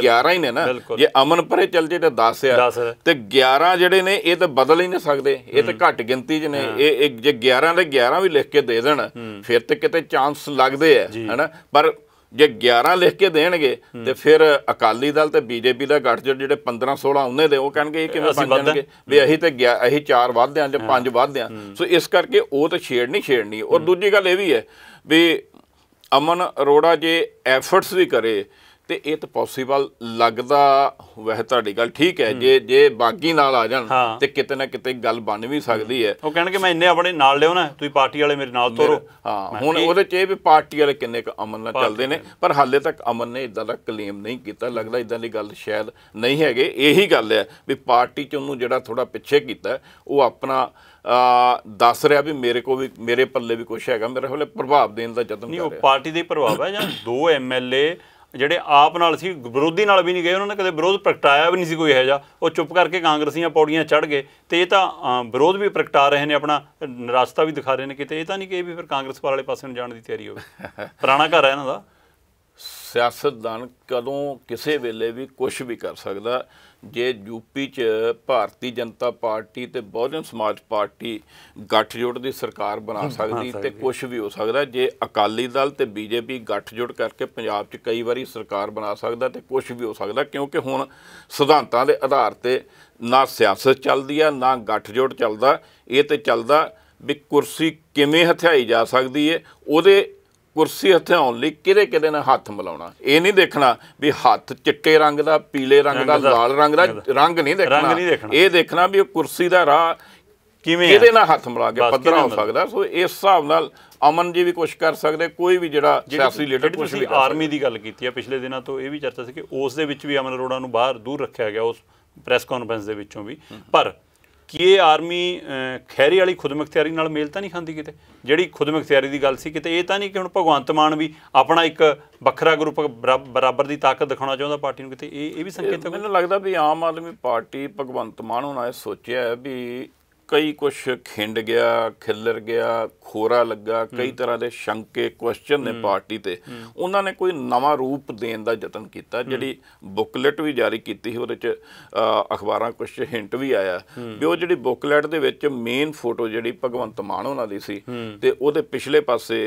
11 ਹੀ ਨੇ ਨਾ ਜੇ ਅਮਨ ਪਰੇ ਚੱਲ ਜੇ ਤਾਂ 10 ਆ ਤੇ 11 ਜਿਹੜੇ ਨੇ ਇਹ ਤਾਂ ਬਦਲ ਹੀ ਨਹੀਂ ਸਕਦੇ ਇਹ ਤਾਂ ਘੱਟ ਗਿਣਤੀ 'ਚ ਨੇ ਇਹ ਜੇ 11 ਦੇ 11 ਵੀ ਲਿਖ ਕੇ ਦੇ ਦੇਣ ਫਿਰ ਤੇ ਕਿਤੇ ਚਾਂਸ ਲੱਗਦੇ ਆ ਹਨਾ ਪਰ ਜੇ 11 ਲਿਖ ਕੇ ਦੇਣਗੇ ਤੇ ਫਿਰ ਅਕਾਲੀ ਦਲ ਤੇ ਬੀਜੇਪੀ ਦਾ ਗੱਠਜੋੜ ਜਿਹੜੇ 15 16 ਉਹਨੇ ਦੇ ਉਹ ਕਹਿਣਗੇ ਇਹ ਕਿਵੇਂ ਬਣ ਜਾਣਗੇ ਵੀ ਅਸੀਂ ਤੇ ਅਸੀਂ ਚਾਰ ਆਂ ਜਾਂ ਪੰਜ ਆਂ ਸੋ ਇਸ ਕਰਕੇ ਉਹ ਤਾਂ ਛੇੜ ਨਹੀਂ ਛੇੜਨੀ ਔਰ ਦੂਜੀ ਗੱਲ ਇਹ ਵੀ ਹੈ ਵੀ ਅਮਨ ਅਰੋੜਾ ਜੇ ਐਫਰਟਸ ਵੀ ਕਰੇ ਤੇ ਇਹ ਤਾਂ ਪੋਸੀਬਲ ਲੱਗਦਾ ਵਹਿ ਤੁਹਾਡੀ ਗੱਲ ਠੀਕ ਹੈ ਜੇ ਜੇ ਬਾਗੀ ਨਾਲ ਆ ਜਾਣ ਤੇ ਕਿਤੇ ਨਾ ਕਿਤੇ ਗੱਲ ਬਣ ਵੀ ਸਕਦੀ ਹੈ ਉਹ ਕਹਿਣਗੇ ਮੈਂ ਇੰਨੇ ਆਪਣੇ ਨਾਲ ਲਿਓ ਨਾ ਤੁਸੀਂ ਪਾਰਟੀ ਵਾਲੇ ਮੇਰੇ ਨਾਲ ਤੋਰੋ ਹਾਂ ਹੁਣ ਉਹਦੇ ਚ ਇਹ ਵੀ ਪਾਰਟੀ ਵਾਲੇ ਕਿੰਨੇ ਕ ਅਮਨ ਨਾਲ ਚੱਲਦੇ ਨੇ ਪਰ ਹਾਲੇ ਤੱਕ ਅਮਨ ਨੇ ਇਦਾਂ ਦਾ ਕਲੇਮ ਨਹੀਂ ਕੀਤਾ ਲੱਗਦਾ ਇਦਾਂ ਦੀ ਗੱਲ ਸ਼ਾਇਦ ਨਹੀਂ ਹੈਗੇ ਇਹੀ ਗੱਲ ਹੈ ਵੀ ਪਾਰਟੀ ਚ ਉਹਨੂੰ ਜਿਹੜਾ ਥੋੜਾ ਪਿੱਛੇ ਕੀਤਾ ਉਹ ਆਪਣਾ ਆ ਦੱਸ ਰਿਹਾ ਵੀ ਮੇਰੇ ਕੋ ਵੀ ਮੇਰੇ ਪੱਲੇ ਵੀ ਕੁਝ ਹੈਗਾ ਮੇਰੇ ਕੋਲੇ ਪ੍ਰਭਾਵ ਦੇਣ ਦਾ ਯਤਨ ਕਰ ਰਿਹਾ ਨਹੀਂ ਉਹ ਪਾਰਟੀ ਦੇ ਪ੍ਰਭਾਵ ਹੈ ਜਾਂ ਦੋ ਐਮਐਲਏ ਜਿਹੜੇ ਆਪ ਨਾਲ ਸੀ ਵਿਰੋਧੀ ਨਾਲ ਵੀ ਨਹੀਂ ਗਏ ਉਹਨਾਂ ਨੇ ਕਦੇ ਵਿਰੋਧ ਪ੍ਰਗਟਾਇਆ ਵੀ ਨਹੀਂ ਸੀ ਕੋਈ ਇਹ ਜਾ ਉਹ ਚੁੱਪ ਕਰਕੇ ਕਾਂਗਰਸੀਆਂ ਪੌੜੀਆਂ ਚੜ ਗਏ ਤੇ ਇਹ ਤਾਂ ਵਿਰੋਧ ਵੀ ਪ੍ਰਗਟਾ ਰਹੇ ਨੇ ਆਪਣਾ ਨਰਾਸਤਾ ਵੀ ਦਿਖਾ ਰਹੇ ਨੇ ਕਿਤੇ ਇਹ ਤਾਂ ਨਹੀਂ ਕਿ ਇਹ ਵੀ ਫਿਰ ਕਾਂਗਰਸ ਵਾਲੇ ਪਾਸੇ ਨੂੰ ਜਾਣ ਦੀ ਤਿਆਰੀ ਹੋਵੇ ਪੁਰਾਣਾ ਘਰ ਹੈ ਇਹਨਾਂ ਦਾ ਸਿਆਸਤਦਾਨ ਕਦੋਂ ਕਿਸੇ ਵੇਲੇ ਵੀ ਕੁਝ ਵੀ ਕਰ ਸਕਦਾ ਜੇ ਯੂਪੀ 'ਚ ਭਾਰਤੀ ਜਨਤਾ ਪਾਰਟੀ ਤੇ ਬਹੁਜਨ ਸਮਾਜ ਪਾਰਟੀ ਗੱਠਜੋੜ ਦੀ ਸਰਕਾਰ ਬਣਾ ਸਕਦੀ ਤੇ ਕੁਝ ਵੀ ਹੋ ਸਕਦਾ ਜੇ ਅਕਾਲੀ ਦਲ ਤੇ ਬੀਜੇਪੀ ਗੱਠਜੋੜ ਕਰਕੇ ਪੰਜਾਬ 'ਚ ਕਈ ਵਾਰੀ ਸਰਕਾਰ ਬਣਾ ਸਕਦਾ ਤੇ ਕੁਝ ਵੀ ਹੋ ਸਕਦਾ ਕਿਉਂਕਿ ਹੁਣ ਸਿਧਾਂਤਾਂ ਦੇ ਆਧਾਰ ਤੇ ਨਾ ਸਿਆਸਤ ਚੱਲਦੀ ਆ ਨਾ ਗੱਠਜੋੜ ਚੱਲਦਾ ਇਹ ਤੇ ਚੱਲਦਾ ਵੀ ਕੁਰਸੀ ਕਿਵੇਂ ਹਥਿਆਈ ਜਾ ਸਕਦੀ ਏ ਉਹਦੇ ਕੁਰਸੀ ਹਥਿਆਉਣ ਲਈ ਕਿਹਦੇ ਕਿਹਦੇ ਨਾਲ ਹੱਥ ਮਿਲਾਉਣਾ ਇਹ ਨਹੀਂ ਦੇਖਣਾ ਵੀ ਹੱਥ ਚਿੱਟੇ ਰੰਗ ਦਾ ਪੀਲੇ ਰੰਗ ਦਾ ਲਾਲ ਰੰਗ ਦਾ ਰੰਗ ਨਹੀਂ ਦੇਖਣਾ ਇਹ ਦੇਖਣਾ ਵੀ ਉਹ ਕੁਰਸੀ ਦਾ ਰਾਹ ਕਿਵੇਂ ਕਿਹਦੇ ਨਾਲ ਹੱਥ ਮਿਲਾ ਕੇ ਪੱਧਰਾ ਹੋ ਸਕਦਾ ਸੋ ਇਸ ਹਿਸਾਬ ਨਾਲ ਅਮਨ ਜੀ ਵੀ ਕੁਝ ਕਰ ਸਕਦੇ ਕੋਈ ਵੀ ਜਿਹੜਾ ਸਿਆਸੀ ਲੀਡਰ ਕੁਝ ਵੀ ਆਰਮੀ ਦੀ ਗੱਲ ਕੀਤੀ ਆ ਪਿਛਲੇ ਦਿਨਾਂ ਤੋਂ ਇਹ ਵੀ ਚਰਚਾ ਸੀ ਕਿ ਉਸ ਦੇ ਵਿੱਚ ਵੀ ਅਮਨ ਅਰੋੜਾ ਨੂੰ ਬਾਹਰ ਦੂਰ ਰੱਖਿਆ ਗਿਆ ਉਸ ਪ੍ਰੈਸ ਕਾਨਫਰੰਸ ਦੇ ਵਿੱਚੋਂ ਵੀ ਪਰ ਕਿ ਇਹ ਆਰਮੀ ਖੈਰੀ ਵਾਲੀ ਖੁਦਮੁਖਤਿਆਰੀ ਨਾਲ ਮੇਲ ਤਾਂ ਨਹੀਂ ਖਾਂਦੀ ਕਿਤੇ ਜਿਹੜੀ ਖੁਦਮੁਖਤਿਆਰੀ ਦੀ ਗੱਲ ਸੀ ਕਿਤੇ ਇਹ ਤਾਂ ਨਹੀਂ ਕਿ ਹੁਣ ਭਗਵੰਤ ਮਾਨ ਵੀ ਆਪਣਾ ਇੱਕ ਵੱਖਰਾ ਗਰੁੱਪ ਬਰਾਬਰ ਦੀ ਤਾਕਤ ਦਿਖਾਉਣਾ ਚਾਹੁੰਦਾ ਪਾਰਟੀ ਨੂੰ ਕਿਤੇ ਇਹ ਇਹ ਵੀ ਸੰਕੇਤ ਮੈਨੂੰ ਲੱਗਦਾ ਵੀ ਆਮ ਆਦਮੀ ਪਾਰਟੀ ਭਗਵੰਤ ਮਾਨ ਹੁਣ ਆਏ ਸੋਚਿਆ ਹੈ ਵੀ ਕਈ ਕੁਝ ਖਿੰਡ ਗਿਆ ਖਿੱਲਰ ਗਿਆ ਖੋਰਾ ਲੱਗਾ ਕਈ ਤਰ੍ਹਾਂ ਦੇ ਸ਼ੰਕੇ ਕੁਐਸਚਨ ਨੇ ਪਾਰਟੀ ਤੇ ਉਹਨਾਂ ਨੇ ਕੋਈ ਨਵਾਂ ਰੂਪ ਦੇਣ ਦਾ ਯਤਨ ਕੀਤਾ ਜਿਹੜੀ ਬੁੱਕਲੈਟ ਵੀ ਜਾਰੀ ਕੀਤੀ ਸੀ ਉਹਦੇ ਚ ਅਖਬਾਰਾਂ ਕੁਝ ਹਿੰਟ ਵੀ ਆਇਆ ਵੀ ਉਹ ਜਿਹੜੀ ਬੁੱਕਲੈਟ ਦੇ ਵਿੱਚ ਮੇਨ ਫੋਟੋ ਜਿਹੜੀ ਭਗਵੰਤ ਮਾਨ ਉਹਨਾਂ ਦੀ ਸੀ ਤੇ ਉਹਦੇ ਪਿਛਲੇ ਪਾਸੇ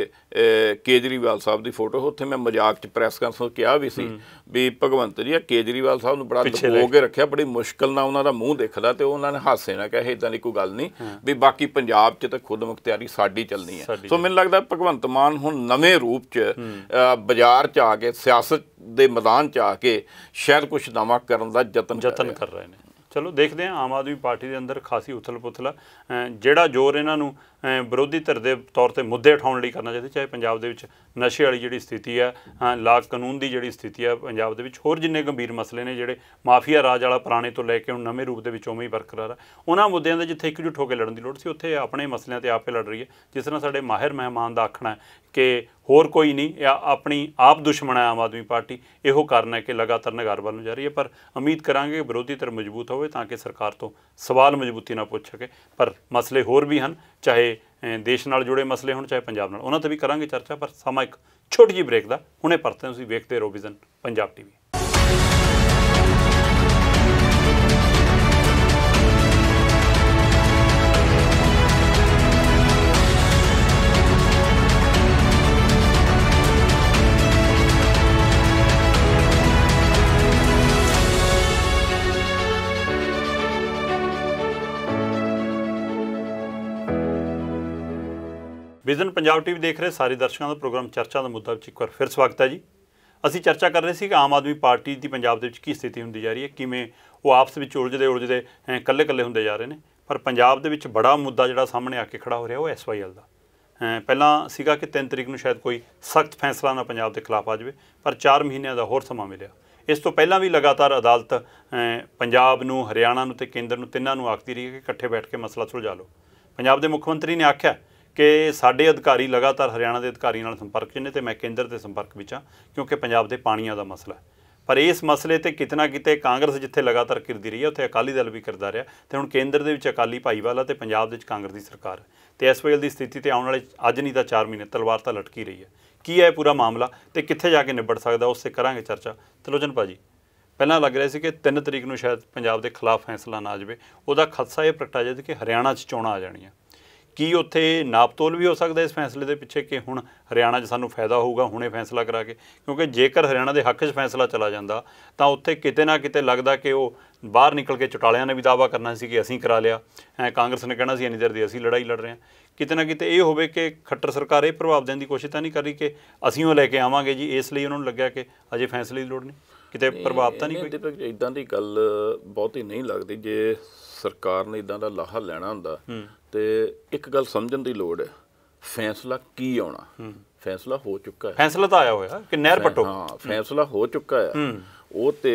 ਕੇਜਰੀਵਾਲ ਸਾਹਿਬ ਦੀ ਫੋਟੋ ਉੱਥੇ ਮੈਂ ਮਜ਼ਾਕ ਚ ਪ੍ਰੈਸ ਕਾਨਫਰੰਸ ਕਿਹਾ ਵੀ ਸੀ ਵੀ ਭਗਵੰਤ ਜੀ ਆ ਕੇਜਰੀਵਾਲ ਸਾਹਿਬ ਨੂੰ ਬੜਾ ਦਬੋ ਕੇ ਰੱਖਿਆ ਬੜੀ ਮੁਸ਼ਕਲ ਨਾਲ ਉਹਨਾਂ ਦਾ ਮੂੰਹ ਦੇਖਦਾ ਤੇ ਉਹਨਾਂ ਨੇ ਹਾਸੇ ਨਾਲ ਕਿਹਾ ਇਦਾਂ ਦੀ ਕੋਈ ਗੱਲ ਚੱਲਣੀ ਵੀ ਬਾਕੀ ਪੰਜਾਬ 'ਚ ਤਾਂ ਖੁਦ ਮੁਖਤਿਆਰੀ ਸਾਡੀ ਚੱਲਣੀ ਹੈ ਸੋ ਮੈਨੂੰ ਲੱਗਦਾ ਭਗਵੰਤ ਮਾਨ ਹੁਣ ਨਵੇਂ ਰੂਪ 'ਚ ਬਾਜ਼ਾਰ 'ਚ ਆ ਕੇ ਸਿਆਸਤ ਦੇ ਮੈਦਾਨ 'ਚ ਆ ਕੇ ਸ਼ਾਇਦ ਕੁਝ ਨਵਾਂ ਕਰਨ ਦਾ ਯਤਨ ਯਤਨ ਕਰ ਰਹੇ ਨੇ ਚਲੋ ਦੇਖਦੇ ਆਂ ਆਮ ਆਦਮੀ ਪਾਰਟੀ ਦੇ ਅੰਦਰ ਖਾਸੀ ਉਥਲ-ਪੁਥਲ ਜਿਹੜਾ ਜੋਰ ਇਹਨਾਂ ਨੂੰ ਵਿਰੋਧੀ ਧਿਰ ਦੇ ਤੌਰ ਤੇ ਮੁੱਦੇ ਉਠਾਉਣ ਲਈ ਕਰਨਾ ਚਾਹੀਦਾ ਚਾਹੇ ਪੰਜਾਬ ਦੇ ਵਿੱਚ ਨਸ਼ੇ ਵਾਲੀ ਜਿਹੜੀ ਸਥਿਤੀ ਹੈ ਲਾ ਕਾਨੂੰਨ ਦੀ ਜਿਹੜੀ ਸਥਿਤੀ ਹੈ ਪੰਜਾਬ ਦੇ ਵਿੱਚ ਹੋਰ ਜਿੰਨੇ ਗੰਭੀਰ ਮਸਲੇ ਨੇ ਜਿਹੜੇ ਮਾਫੀਆ ਰਾਜ ਵਾਲਾ ਪੁਰਾਣੇ ਤੋਂ ਲੈ ਕੇ ਹੁਣ ਨਵੇਂ ਰੂਪ ਦੇ ਵਿੱਚ ਉਵੇਂ ਹੀ ਬਰਕਰਾਰ ਹੈ ਉਹਨਾਂ ਮੁੱਦਿਆਂ ਦਾ ਜਿੱਥੇ ਇੱਕਜੁੱਟ ਹੋ ਕੇ ਲੜਨ ਦੀ ਲੋੜ ਸੀ ਉੱਥੇ ਆਪਣੇ ਮਸਲਿਆਂ ਤੇ ਆਪੇ ਲੜ ਰਹੀ ਹੈ ਜਿਸ ਤਰ੍ਹਾਂ ਸਾਡੇ ਮਾਹਿਰ ਮਹਿਮਾਨ ਦਾ ਆਖਣਾ ਹੈ ਕਿ ਹੋਰ ਕੋਈ ਨਹੀਂ ਇਹ ਆਪਣੀ ਆਪ ਦੁਸ਼ਮਣ ਆ ਆਮ ਆਦਮੀ ਪਾਰਟੀ ਇਹੋ ਕਾਰਨ ਹੈ ਕਿ ਲਗਾਤਾਰ ਨਗਾਰਵਾਲ ਨੂੰ ਜਾ ਰਹੀ ਹੈ ਪਰ ਉਮੀਦ ਕਰਾਂਗੇ ਵਿਰੋਧੀ ਧਿਰ ਮਜ਼ਬੂਤ ਹੋਵੇ ਤਾਂ ਕਿ ਸਰਕਾਰ ਤੋਂ ਸਵਾਲ ਮਜ਼ਬੂਤੀ ਨਾਲ ਪੁੱਛ ਸਕੇ ਪਰ ਮਸਲੇ ਹੋਰ ਵੀ ਹਨ ਚਾਹੇ ਦੇਸ਼ ਨਾਲ ਜੁੜੇ ਮਸਲੇ ਹੋਣ ਚਾਹੇ ਪੰਜਾਬ ਨਾਲ ਉਹਨਾਂ ਤੇ ਵੀ ਕਰਾਂਗੇ ਚਰਚਾ ਪਰ ਸਮਾਂ ਇੱਕ ਛੋਟੀ ਜੀ ਬ੍ਰੇਕ ਦਾ ਹੁਣੇ ਪਰਤੇ ਤੁਸੀਂ ਵੇਖਦੇ ਰਹੋ Vision Punjab TV Vision Punjab TV ਦੇਖ ਰਹੇ ਸਾਰੇ ਦਰਸ਼ਕਾਂ ਦਾ ਪ੍ਰੋਗਰਾਮ ਚਰਚਾ ਦਾ ਮੁੱਦਾ ਵਿੱਚ ਇੱਕ ਵਾਰ ਫਿਰ ਸਵਾਗਤ ਹੈ ਜੀ ਅਸੀਂ ਚਰਚਾ ਕਰ ਰਹੇ ਸੀ ਕਿ ਆਮ ਆਦਮੀ ਪਾਰਟੀ ਦੀ ਪੰਜਾਬ ਦੇ ਵਿੱਚ ਕੀ ਸਥਿਤੀ ਹੁੰਦੀ ਜਾ ਰਹੀ ਹੈ ਕਿਵੇਂ ਉਹ ਆਪਸ ਵਿੱਚ ਉਲਝਦੇ ਉਲਝਦੇ ਕੱਲੇ-ਕੱਲੇ ਹੁੰਦੇ ਜਾ ਰਹੇ ਨੇ ਪਰ ਪੰਜਾਬ ਦੇ ਵਿੱਚ ਬੜਾ ਮੁੱਦਾ ਜਿਹੜਾ ਸਾਹਮਣੇ ਆ ਕੇ ਖੜਾ ਹੋ ਰਿਹਾ ਉਹ ਐਸਵਾਈਐਲ ਦਾ ਪਹਿਲਾਂ ਸੀਗਾ ਕਿ 3 ਤਰੀਕ ਨੂੰ ਸ਼ਾਇਦ ਕੋਈ ਸਖਤ ਫੈਸਲਾ ਨਾ ਪੰਜਾਬ ਦੇ ਖਿਲਾਫ ਆ ਜਾਵੇ ਪਰ 4 ਮਹੀਨਿਆਂ ਦਾ ਹੋਰ ਸਮਾਂ ਮਿਲਿਆ ਇਸ ਤੋਂ ਪਹਿਲਾਂ ਵੀ ਲਗਾਤਾਰ ਅਦਾਲਤ ਪੰਜਾਬ ਨੂੰ ਹਰਿਆਣਾ ਨੂੰ ਤੇ ਕੇਂਦਰ ਨੂੰ ਤਿੰਨਾਂ ਨੂੰ ਆਖਦੀ ਰਹੀ ਕਿ ਇਕੱਠੇ ਬੈਠ ਕੇ ਮਸਲਾ ਸੁਲਝਾ ਲਓ ਪੰਜਾਬ ਦੇ ਮੁੱਖ ਮੰਤਰੀ ਨੇ ਆਖਿਆ ਕਿ ਸਾਡੇ ਅਧਿਕਾਰੀ ਲਗਾਤਾਰ ਹਰਿਆਣਾ ਦੇ ਅਧਿਕਾਰੀ ਨਾਲ ਸੰਪਰਕ 'ਚ ਨੇ ਤੇ ਮੈਂ ਕੇਂਦਰ ਦੇ ਸੰਪਰਕ ਵਿੱਚ ਹਾਂ ਕਿਉਂਕਿ ਪੰਜਾਬ ਦੇ ਪਾਣੀਆਂ ਦਾ ਮਸਲਾ ਹੈ ਪਰ ਇਸ ਮਸਲੇ ਤੇ ਕਿਤਨਾ ਕਿਤੇ ਕਾਂਗਰਸ ਜਿੱਥੇ ਲਗਾਤਾਰ ਕਿਰਦੀ ਰਹੀ ਹੈ ਉੱਥੇ ਅਕਾਲੀ ਦਲ ਵੀ ਕਰਦਾ ਰਿਹਾ ਤੇ ਹੁਣ ਕੇਂਦਰ ਦੇ ਵਿੱਚ ਅਕਾਲੀ ਭਾਈਵਾਲਾ ਤੇ ਪੰਜਾਬ ਦੇ ਵਿੱਚ ਕਾਂਗਰਸ ਦੀ ਸਰਕਾਰ ਤੇ ਐਸਵਾਈਐਲ ਦੀ ਸਥਿਤੀ ਤੇ ਆਉਣ ਵਾਲੇ ਅੱਜ ਨਹੀਂ ਤਾਂ 4 ਮਹੀਨੇ ਤਲਵਾਰ ਤਾਂ ਲਟਕੀ ਰਹੀ ਹੈ ਕੀ ਹੈ ਪੂਰਾ ਮਾਮਲਾ ਤੇ ਕਿੱਥੇ ਜਾ ਕੇ ਨਿਬੜ ਸਕਦਾ ਉਸ ਤੇ ਕਰਾਂਗੇ ਚਰਚਾ ਤਲੋਜਨ ਭਾਜੀ ਪਹਿਲਾਂ ਲੱਗ ਰਿਹਾ ਸੀ ਕਿ 3 ਤਰੀਕ ਨੂੰ ਸ਼ਾਇਦ ਪੰਜਾਬ ਦੇ ਖਿਲਾਫ ਫੈਸਲਾ ਨਾ ਆ ਜਾਵੇ ਉਹਦਾ ਖਤਸਾ ਇਹ ਪ੍ਰਗਟਾ ਕਿ ਹਰਿਆਣਾ 'ਚ ਚੋਣਾਂ ਆ ਜਾਣੀਆਂ ਕੀ ਉੱਥੇ ਨਾਪਤੋਲ ਵੀ ਹੋ ਸਕਦਾ ਇਸ ਫੈਸਲੇ ਦੇ ਪਿੱਛੇ ਕਿ ਹੁਣ ਹਰਿਆਣਾ 'ਚ ਸਾਨੂੰ ਫਾਇਦਾ ਹੋਊਗਾ ਹੁਣੇ ਫੈਸਲਾ ਕਰਾ ਕੇ ਕਿਉਂਕਿ ਜੇਕਰ ਹਰਿਆਣਾ ਦੇ ਹੱਕ 'ਚ ਫੈਸਲਾ ਚਲਾ ਜਾਂਦਾ ਤਾਂ ਉੱਥੇ ਕਿਤੇ ਨਾ ਕਿਤੇ ਲੱਗਦਾ ਕਿ ਉਹ ਬਾਹਰ ਨਿਕਲ ਕੇ ਚਟਾਲਿਆਂ ਨੇ ਵੀ ਦਾਵਾ ਕਰਨਾ ਸੀ ਕਿ ਅਸੀਂ ਕਰਾ ਲਿਆ ਐ ਕਾਂਗਰਸ ਨੇ ਕਹਿਣਾ ਸੀ ਇੰਨੀ ਦਰਦੀ ਦੀ ਅਸੀਂ ਲੜਾਈ ਲੜ ਰਹੇ ਹਾਂ ਕਿਤੇ ਨਾ ਕਿਤੇ ਇਹ ਹੋਵੇ ਕਿ ਖੱਟਰ ਸਰਕਾਰ ਇਹ ਪ੍ਰਭਾਵ ਦੇਣ ਦੀ ਕੋਸ਼ਿਸ਼ ਤਾਂ ਨਹੀਂ ਕਰ ਰਹੀ ਕਿ ਅਸੀਂ ਉਹ ਲੈ ਕੇ ਆਵਾਂਗੇ ਜੀ ਇਸ ਲਈ ਉਹਨਾਂ ਨੂੰ ਲੱਗਿਆ ਕਿ ਅਜੇ ਫੈਸਲੇ ਦੀ ਲੋੜ ਨਹੀਂ ਕਿਤੇ ਪ੍ਰਭਾਵ ਤਾਂ ਨਹੀਂ ਕੋਈ ਇਦਾਂ ਦੀ ਗੱਲ ਬਹੁਤੀ ਨਹੀਂ ਲੱਗਦੀ ਜੇ ਸਰਕਾਰ ਨੇ ਇਦਾਂ ਦਾ ਲਾਹਾ ਲੈਣਾ ਹੁੰਦਾ ਤੇ ਇੱਕ ਗੱਲ ਸਮਝਣ ਦੀ ਲੋੜ ਹੈ ਫੈਸਲਾ ਕੀ ਆਉਣਾ ਫੈਸਲਾ ਹੋ ਚੁੱਕਾ ਹੈ ਫੈਸਲਾ ਤਾਂ ਆਇਆ ਹੋਇਆ ਕਿ ਨਹਿਰ ਪਟੋ ਹਾਂ ਫੈਸਲਾ ਹੋ ਚੁੱਕਾ ਹੈ ਉਹ ਤੇ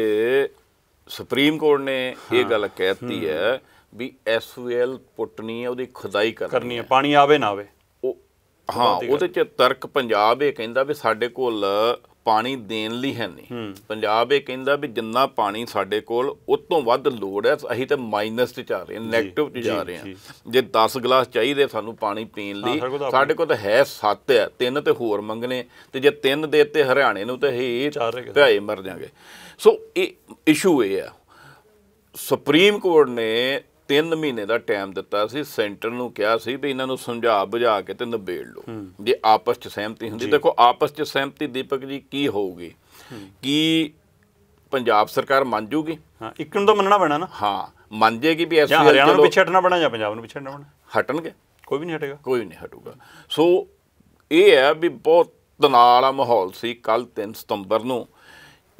ਸੁਪਰੀਮ ਕੋਰਟ ਨੇ ਇਹ ਗੱਲ ਕਹਿਤੀ ਹੈ ਵੀ ਐਸਵੀਐਲ ਪੁੱਟਣੀ ਹੈ ਉਹਦੀ ਖੁਦਾਈ ਕਰਨੀ ਹੈ ਪਾਣੀ ਆਵੇ ਨਾ ਆਵੇ ਹਾਂ ਉਹਦੇ ਚ ਤਰਕ ਪੰਜਾਬ ਇਹ ਕਹਿੰਦਾ ਵੀ ਸਾਡੇ ਕੋਲ ਪਾਣੀ ਦੇਣ ਲਈ ਹੈ ਨਹੀਂ ਪੰਜਾਬ ਇਹ ਕਹਿੰਦਾ ਵੀ ਜਿੰਨਾ ਪਾਣੀ ਸਾਡੇ ਕੋਲ ਉਸ ਤੋਂ ਵੱਧ ਲੋੜ ਹੈ ਅਸੀਂ ਤੇ ਮਾਈਨਸ ਤੇ ਜਾ ਰਹੇ ਹਾਂ 네ਗੇਟਿਵ ਤੇ ਜਾ ਰਹੇ ਹਾਂ ਜੇ 10 ਗਲਾਸ ਚਾਹੀਦੇ ਸਾਨੂੰ ਪਾਣੀ ਪੀਣ ਲਈ ਸਾਡੇ ਕੋਲ ਤਾਂ ਹੈ 7 ਹੈ ਤਿੰਨ ਤੇ ਹੋਰ ਮੰਗਨੇ ਤੇ ਜੇ ਤਿੰਨ ਦੇ ਤੇ ਹਰਿਆਣੇ ਨੂੰ ਤੇ ਹੀ ਭਾਏ ਮਰ ਜਾਗੇ ਸੋ ਇਹ ਇਸ਼ੂ ਇਹ ਆ ਸੁਪਰੀਮ ਕੋਰਟ ਨੇ 3 ਮਹੀਨੇ ਦਾ ਟਾਈਮ ਦਿੱਤਾ ਸੀ ਸੈਂਟਰ ਨੂੰ ਕਿਹਾ ਸੀ ਵੀ ਇਹਨਾਂ ਨੂੰ ਸਮਝਾ ਬੁਝਾ ਕੇ ਤੇ ਨਿਬੇੜ ਲਓ ਜੇ ਆਪਸ ਚ ਸਹਿਮਤੀ ਹੁੰਦੀ ਦੇਖੋ ਆਪਸ ਚ ਸਹਿਮਤੀ ਦੀਪਕ ਜੀ ਕੀ ਹੋਊਗੀ ਕੀ ਪੰਜਾਬ ਸਰਕਾਰ ਮੰਨ ਜੂਗੀ ਹਾਂ ਇੱਕ ਨੂੰ ਤਾਂ ਮੰਨਣਾ ਪੈਣਾ ਨਾ ਹਾਂ ਮੰਨ ਜੇਗੀ ਵੀ ਐਸਸੀ ਹਰਿਆਣਾ ਨੂੰ ਪਿੱਛੇ ਹਟਣਾ ਪੈਣਾ ਜਾਂ ਪੰਜਾਬ ਨੂੰ ਪਿੱਛੇ ਹਟਣਾ ਪੈਣਾ ਹਟਣਗੇ ਕੋਈ ਵੀ ਨਹੀਂ ਹਟੇਗਾ ਕੋਈ ਨਹੀਂ ਹਟੂਗਾ ਸੋ ਇਹ ਹੈ ਵੀ ਬਹੁਤ ਤਣਾਅ ਵਾਲਾ ਮਾਹੌਲ ਸੀ ਕੱਲ 3 ਸਤੰਬਰ ਨੂੰ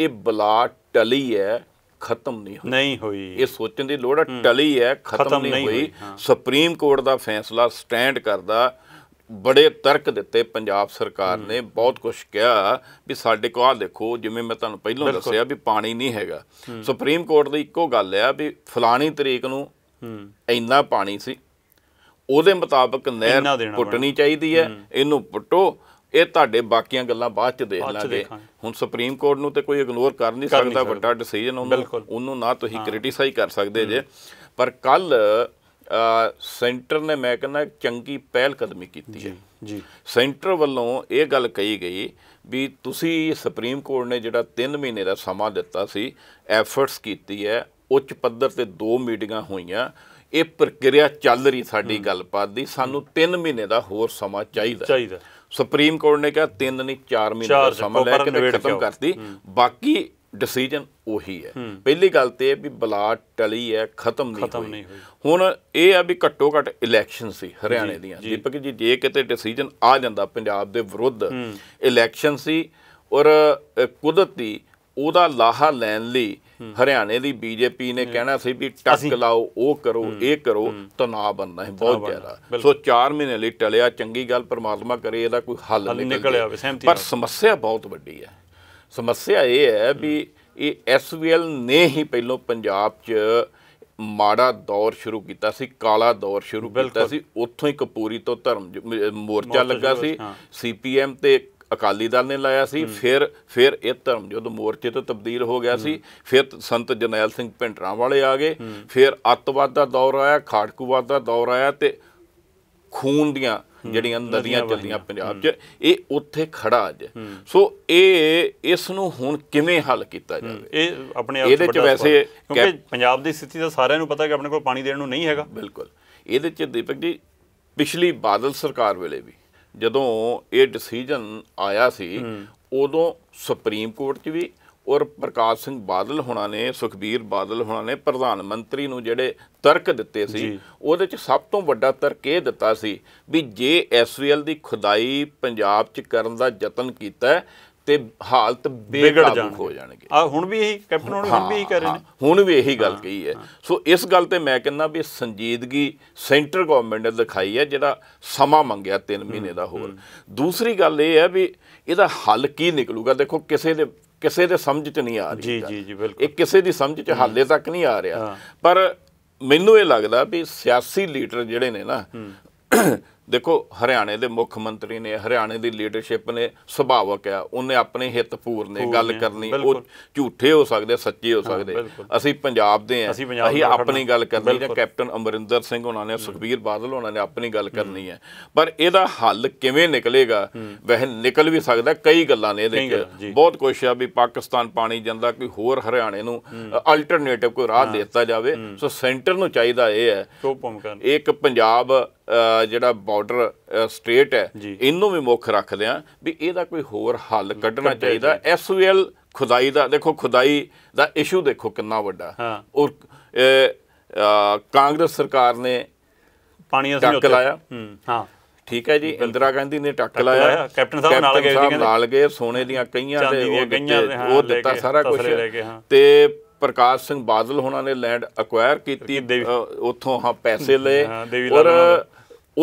ਇਹ ਬਲਾ ਟਲੀ ਹੈ ਖਤਮ ਨਹੀਂ ਹੋਈ ਨਹੀਂ ਹੋਈ ਇਹ ਸੋਚਣ ਦੀ ਲੋੜ ਟਲੀ ਹੈ ਖਤਮ ਨਹੀਂ ਹੋਈ ਸੁਪਰੀਮ ਕੋਰਟ ਦਾ ਫੈਸਲਾ ਸਟੈਂਡ ਕਰਦਾ ਬੜੇ ਤਰਕ ਦਿੱਤੇ ਪੰਜਾਬ ਸਰਕਾਰ ਨੇ ਬਹੁਤ ਕੁਝ ਕਿਹਾ ਵੀ ਸਾਡੇ ਕੋਲ ਆ ਦੇਖੋ ਜਿਵੇਂ ਮੈਂ ਤੁਹਾਨੂੰ ਪਹਿਲਾਂ ਦੱਸਿਆ ਵੀ ਪਾਣੀ ਨਹੀਂ ਹੈਗਾ ਸੁਪਰੀਮ ਕੋਰਟ ਦੀ ਇੱਕੋ ਗੱਲ ਆ ਵੀ ਫਲਾਣੀ ਤਰੀਕ ਨੂੰ ਇੰਨਾ ਪਾਣੀ ਸੀ ਉਹਦੇ ਮੁਤਾਬਕ ਨਹਿਰ ਪੁੱਟਣੀ ਚਾਹੀਦੀ ਹੈ ਇਹਨੂੰ ਪੁੱਟੋ ਇਹ ਤੁਹਾਡੇ ਬਾਕੀਆਂ ਗੱਲਾਂ ਬਾਅਦ ਚ ਦੇਖ ਲਾਂਗੇ ਹੁਣ ਸੁਪਰੀਮ ਕੋਰਟ ਨੂੰ ਤੇ ਕੋਈ ਇਗਨੋਰ ਕਰ ਨਹੀਂ ਸਕਦਾ ਵੱਡਾ ਡਿਸੀਜਨ ਉਹਨੂੰ ਉਹਨੂੰ ਨਾ ਤੁਸੀਂ ਕ੍ਰਿਟਿਸਾਈਜ਼ ਕਰ ਸਕਦੇ ਜੇ ਪਰ ਕੱਲ ਸੈਂਟਰ ਨੇ ਮੈਂ ਕਹਿੰਦਾ ਚੰਗੀ ਪਹਿਲ ਕਦਮੀ ਕੀਤੀ ਹੈ ਜੀ ਸੈਂਟਰ ਵੱਲੋਂ ਇਹ ਗੱਲ ਕਹੀ ਗਈ ਵੀ ਤੁਸੀਂ ਸੁਪਰੀਮ ਕੋਰਟ ਨੇ ਜਿਹੜਾ 3 ਮਹੀਨੇ ਦਾ ਸਮਾਂ ਦਿੱਤਾ ਸੀ ਐਫਰਟਸ ਕੀਤੀ ਹੈ ਉੱਚ ਪੱਧਰ ਤੇ ਦੋ ਮੀਟਿੰਗਾਂ ਹੋਈਆਂ ਇਹ ਪ੍ਰਕਿਰਿਆ ਚੱਲ ਰਹੀ ਸਾਡੀ ਗੱਲਬਾਤ ਦੀ ਸਾਨੂੰ 3 ਮਹੀਨੇ ਦਾ ਹੋਰ ਸਮਾਂ ਚਾਹੀਦਾ ਚਾਹੀਦਾ ਸੁਪਰੀਮ ਕੋਰਟ ਨੇ ਕਿਹਾ 3 ਨਹੀਂ 4 ਮਹੀਨੇ ਦਾ ਸਮਾਂ ਲੈ ਕੇ ਖਤਮ ਕਰਤੀ ਬਾਕੀ ਡਿਸੀਜਨ ਉਹੀ ਹੈ ਪਹਿਲੀ ਗੱਲ ਤੇ ਵੀ ਬਲਾਟ ਟਲੀ ਹੈ ਖਤਮ ਨਹੀਂ ਹੋਈ ਹੁਣ ਇਹ ਆ ਵੀ ਘੱਟੋ ਘੱਟ ਇਲੈਕਸ਼ਨ ਸੀ ਹਰਿਆਣੇ ਦੀਆਂ ਦੀਪਕ ਜੀ ਜੇ ਕਿਤੇ ਡਿਸੀਜਨ ਆ ਜਾਂਦਾ ਪੰਜਾਬ ਦੇ ਵਿਰੁੱਧ ਇਲੈਕਸ਼ਨ ਸੀ ਔਰ ਕੁਦਰਤੀ ਉਹਦਾ ਲਾਹਾ ਲੈਣ ਲਈ ਹਰਿਆਣੇ ਦੀ ਬੀਜੇਪੀ ਨੇ ਕਹਿਣਾ ਸੀ ਵੀ ਟੱਕ ਲਾਓ ਉਹ ਕਰੋ ਇਹ ਕਰੋ ਤਣਾਅ ਬੰਦਾ ਹੈ ਬਹੁਤ ਜ਼ਿਆਦਾ ਸੋ 4 ਮਹੀਨੇ ਲਈ ਟਲਿਆ ਚੰਗੀ ਗੱਲ ਪਰਮਾਤਮਾ ਕਰੇ ਇਹਦਾ ਕੋਈ ਹੱਲ ਨਿਕਲਿਆ ਪਰ ਸਮੱਸਿਆ ਬਹੁਤ ਵੱਡੀ ਹੈ ਸਮੱਸਿਆ ਇਹ ਹੈ ਵੀ ਇਹ ਐਸਵੀਐਲ ਨੇ ਹੀ ਪਹਿਲਾਂ ਪੰਜਾਬ 'ਚ ਮਾੜਾ ਦੌਰ ਸ਼ੁਰੂ ਕੀਤਾ ਸੀ ਕਾਲਾ ਦੌਰ ਸ਼ੁਰੂ ਕੀਤਾ ਸੀ ਉੱਥੋਂ ਹੀ ਕਪੂਰੀ ਤੋਂ ਧਰਮ ਮੋਰਚਾ ਲੱਗਾ ਸੀ ਸੀਪੀਐਮ ਤੇ ਅਕਾਲੀ ਦਲ ਨੇ ਲਾਇਆ ਸੀ ਫਿਰ ਫਿਰ ਇਹ ਧਰਮ ਜਦੋਂ ਮੋਰਚੇ ਤੋਂ ਤਬਦੀਲ ਹੋ ਗਿਆ ਸੀ ਫਿਰ ਸੰਤ ਜਰਨੈਲ ਸਿੰਘ ਭਿੰਡਰਾਂ ਵਾਲੇ ਆ ਗਏ ਫਿਰ ਅੱਤਵਾਦ ਦਾ ਦੌਰ ਆਇਆ ਖਾੜਕੂਵਾਦ ਦਾ ਦੌਰ ਆਇਆ ਤੇ ਖੂਨ ਦੀਆਂ ਜਿਹੜੀਆਂ ਨਦੀਆਂ ਚੱਲੀਆਂ ਪੰਜਾਬ 'ਚ ਇਹ ਉੱਥੇ ਖੜਾ ਅੱਜ ਸੋ ਇਹ ਇਸ ਨੂੰ ਹੁਣ ਕਿਵੇਂ ਹੱਲ ਕੀਤਾ ਜਾਵੇ ਇਹ ਆਪਣੇ ਆਪ ਇਹਦੇ 'ਚ ਵੈਸੇ ਕਿਉਂਕਿ ਪੰਜਾਬ ਦੀ ਸਥਿਤੀ ਤਾਂ ਸਾਰਿਆਂ ਨੂੰ ਪਤਾ ਕਿ ਆਪਣੇ ਕੋਲ ਪਾਣੀ ਦੇਣ ਨੂੰ ਨਹੀਂ ਹੈਗਾ ਬਿਲਕੁਲ ਇਹਦੇ 'ਚ ਦੀਪਕ ਜੀ ਪਿਛਲੀ ਬਾਦਲ ਸਰਕਾਰ ਵੇਲੇ ਵੀ ਜਦੋਂ ਇਹ ਡਿਸੀਜਨ ਆਇਆ ਸੀ ਉਦੋਂ ਸੁਪਰੀਮ ਕੋਰਟ 'ਚ ਵੀ ਔਰ ਪ੍ਰਕਾਸ਼ ਸਿੰਘ ਬਾਦਲ ਹੋਣਾ ਨੇ ਸੁਖਬੀਰ ਬਾਦਲ ਹੋਣਾ ਨੇ ਪ੍ਰਧਾਨ ਮੰਤਰੀ ਨੂੰ ਜਿਹੜੇ ਤਰਕ ਦਿੱਤੇ ਸੀ ਉਹਦੇ ਚ ਸਭ ਤੋਂ ਵੱਡਾ ਤਰਕ ਇਹ ਦਿੱਤਾ ਸੀ ਵੀ ਜੇ ਐਸਵੀਐਲ ਦੀ ਖੁਦਾਈ ਪੰਜਾਬ ਚ ਕਰਨ ਦਾ ਯਤਨ ਕੀਤਾ ਤੇ ਹਾਲਤ ਬੇਕਾਬੂ ਹੋ ਜਾਣਗੇ ਆ ਹੁਣ ਵੀ ਇਹੀ ਕੈਪਟਨ ਹੁਣ ਵੀ ਇਹੀ ਕਰ ਰਹੇ ਨੇ ਹੁਣ ਵੀ ਇਹੀ ਗੱਲ ਕਹੀ ਹੈ ਸੋ ਇਸ ਗੱਲ ਤੇ ਮੈਂ ਕਹਿੰਦਾ ਵੀ ਸੰਜੀਦਗੀ ਸੈਂਟਰ ਗਵਰਨਮੈਂਟ ਨੇ ਦਿਖਾਈ ਹੈ ਜਿਹੜਾ ਸਮਾਂ ਮੰਗਿਆ 3 ਮਹੀਨੇ ਦਾ ਹੋਰ ਦੂਸਰੀ ਗੱਲ ਇਹ ਹੈ ਵੀ ਇਹਦਾ ਹੱਲ ਕੀ ਨਿਕਲੂਗਾ ਦੇਖੋ ਕਿਸੇ ਦੇ ਕਿਸੇ ਦੇ ਸਮਝ 'ਚ ਨਹੀਂ ਆ ਰਹੀ ਜੀ ਜੀ ਜੀ ਬਿਲਕੁਲ ਇਹ ਕਿਸੇ ਦੀ ਸਮਝ 'ਚ ਹਾਲੇ ਤੱਕ ਨਹੀਂ ਆ ਰਿਹਾ ਪਰ ਮੈਨੂੰ ਇਹ ਲੱਗਦਾ ਵੀ ਸਿਆਸੀ ਲੀਡਰ ਜਿਹੜੇ ਨੇ ਨਾ ਦੇਖੋ ਹਰਿਆਣੇ ਦੇ ਮੁੱਖ ਮੰਤਰੀ ਨੇ ਹਰਿਆਣੇ ਦੀ ਲੀਡਰਸ਼ਿਪ ਨੇ ਸੁਭਾਵਕ ਆ ਉਹਨੇ ਆਪਣੇ ਹਿੱਤ ਪੂਰਨੇ ਗੱਲ ਕਰਨੀ ਉਹ ਝੂਠੇ ਹੋ ਸਕਦੇ ਸੱਚੇ ਹੋ ਸਕਦੇ ਅਸੀਂ ਪੰਜਾਬ ਦੇ ਆ ਅਸੀਂ ਆਪਣੀ ਗੱਲ ਕਰਨੀ ਹੈ ਕੈਪਟਨ ਅਮਰਿੰਦਰ ਸਿੰਘ ਉਹਨਾਂ ਨੇ ਸੁਖਬੀਰ ਬਾਦਲ ਉਹਨਾਂ ਨੇ ਆਪਣੀ ਗੱਲ ਕਰਨੀ ਹੈ ਪਰ ਇਹਦਾ ਹੱਲ ਕਿਵੇਂ ਨਿਕਲੇਗਾ ਵਹਿ ਨਿਕਲ ਵੀ ਸਕਦਾ ਕਈ ਗੱਲਾਂ ਨੇ ਇਹਦੇ ਵਿੱਚ ਬਹੁਤ ਕੁਝ ਆ ਵੀ ਪਾਕਿਸਤਾਨ ਪਾਣੀ ਜਾਂਦਾ ਕੋਈ ਹੋਰ ਹਰਿਆਣੇ ਨੂੰ ਅਲਟਰਨੇਟਿਵ ਕੋਈ ਰਾਹ ਦਿੱਤਾ ਜਾਵੇ ਸੋ ਸੈਂਟਰ ਨੂੰ ਚਾਹੀਦਾ ਇਹ ਹੈ ਇੱਕ ਪੰਜਾਬ ਜਿਹੜਾ ਬਾਰਡਰ ਸਟੇਟ ਹੈ ਇਹਨੂੰ ਵੀ ਮੁੱਖ ਰੱਖਦੇ ਆ ਵੀ ਇਹਦਾ ਕੋਈ ਹੋਰ ਹੱਲ ਕੱਢਣਾ ਚਾਹੀਦਾ ਐਸਯੂਐਲ ਖੁਦਾਈ ਦਾ ਦੇਖੋ ਖੁਦਾਈ ਦਾ ਇਸ਼ੂ ਦੇਖੋ ਕਿੰਨਾ ਵੱਡਾ ਔਰ ਕਾਂਗਰਸ ਸਰਕਾਰ ਨੇ ਪਾਣੀ ਅਸੀਂ ਟੱਕ ਲਾਇਆ ਹਾਂ ਠੀਕ ਹੈ ਜੀ ਇੰਦਰਾ ਗਾਂਧੀ ਨੇ ਟੱਕ ਲਾਇਆ ਕੈਪਟਨ ਸਾਹਿਬ ਨਾਲ ਗਏ ਸੀ ਨਾਲ ਗਏ ਸੋਨੇ ਦੀਆਂ ਕਈਆਂ ਦੇ ਉਹ ਦਿੱਤਾ ਸਾਰਾ ਕੁਝ ਤੇ ਪ੍ਰਕਾਸ਼ ਸਿੰਘ ਬਾਦਲ ਹੋਣਾ ਨੇ ਲੈਂਡ ਅਕਵਾਇਰ ਕੀਤੀ ਉੱਥੋਂ ਹਾਂ ਪੈਸੇ ਲਏ ਔਰ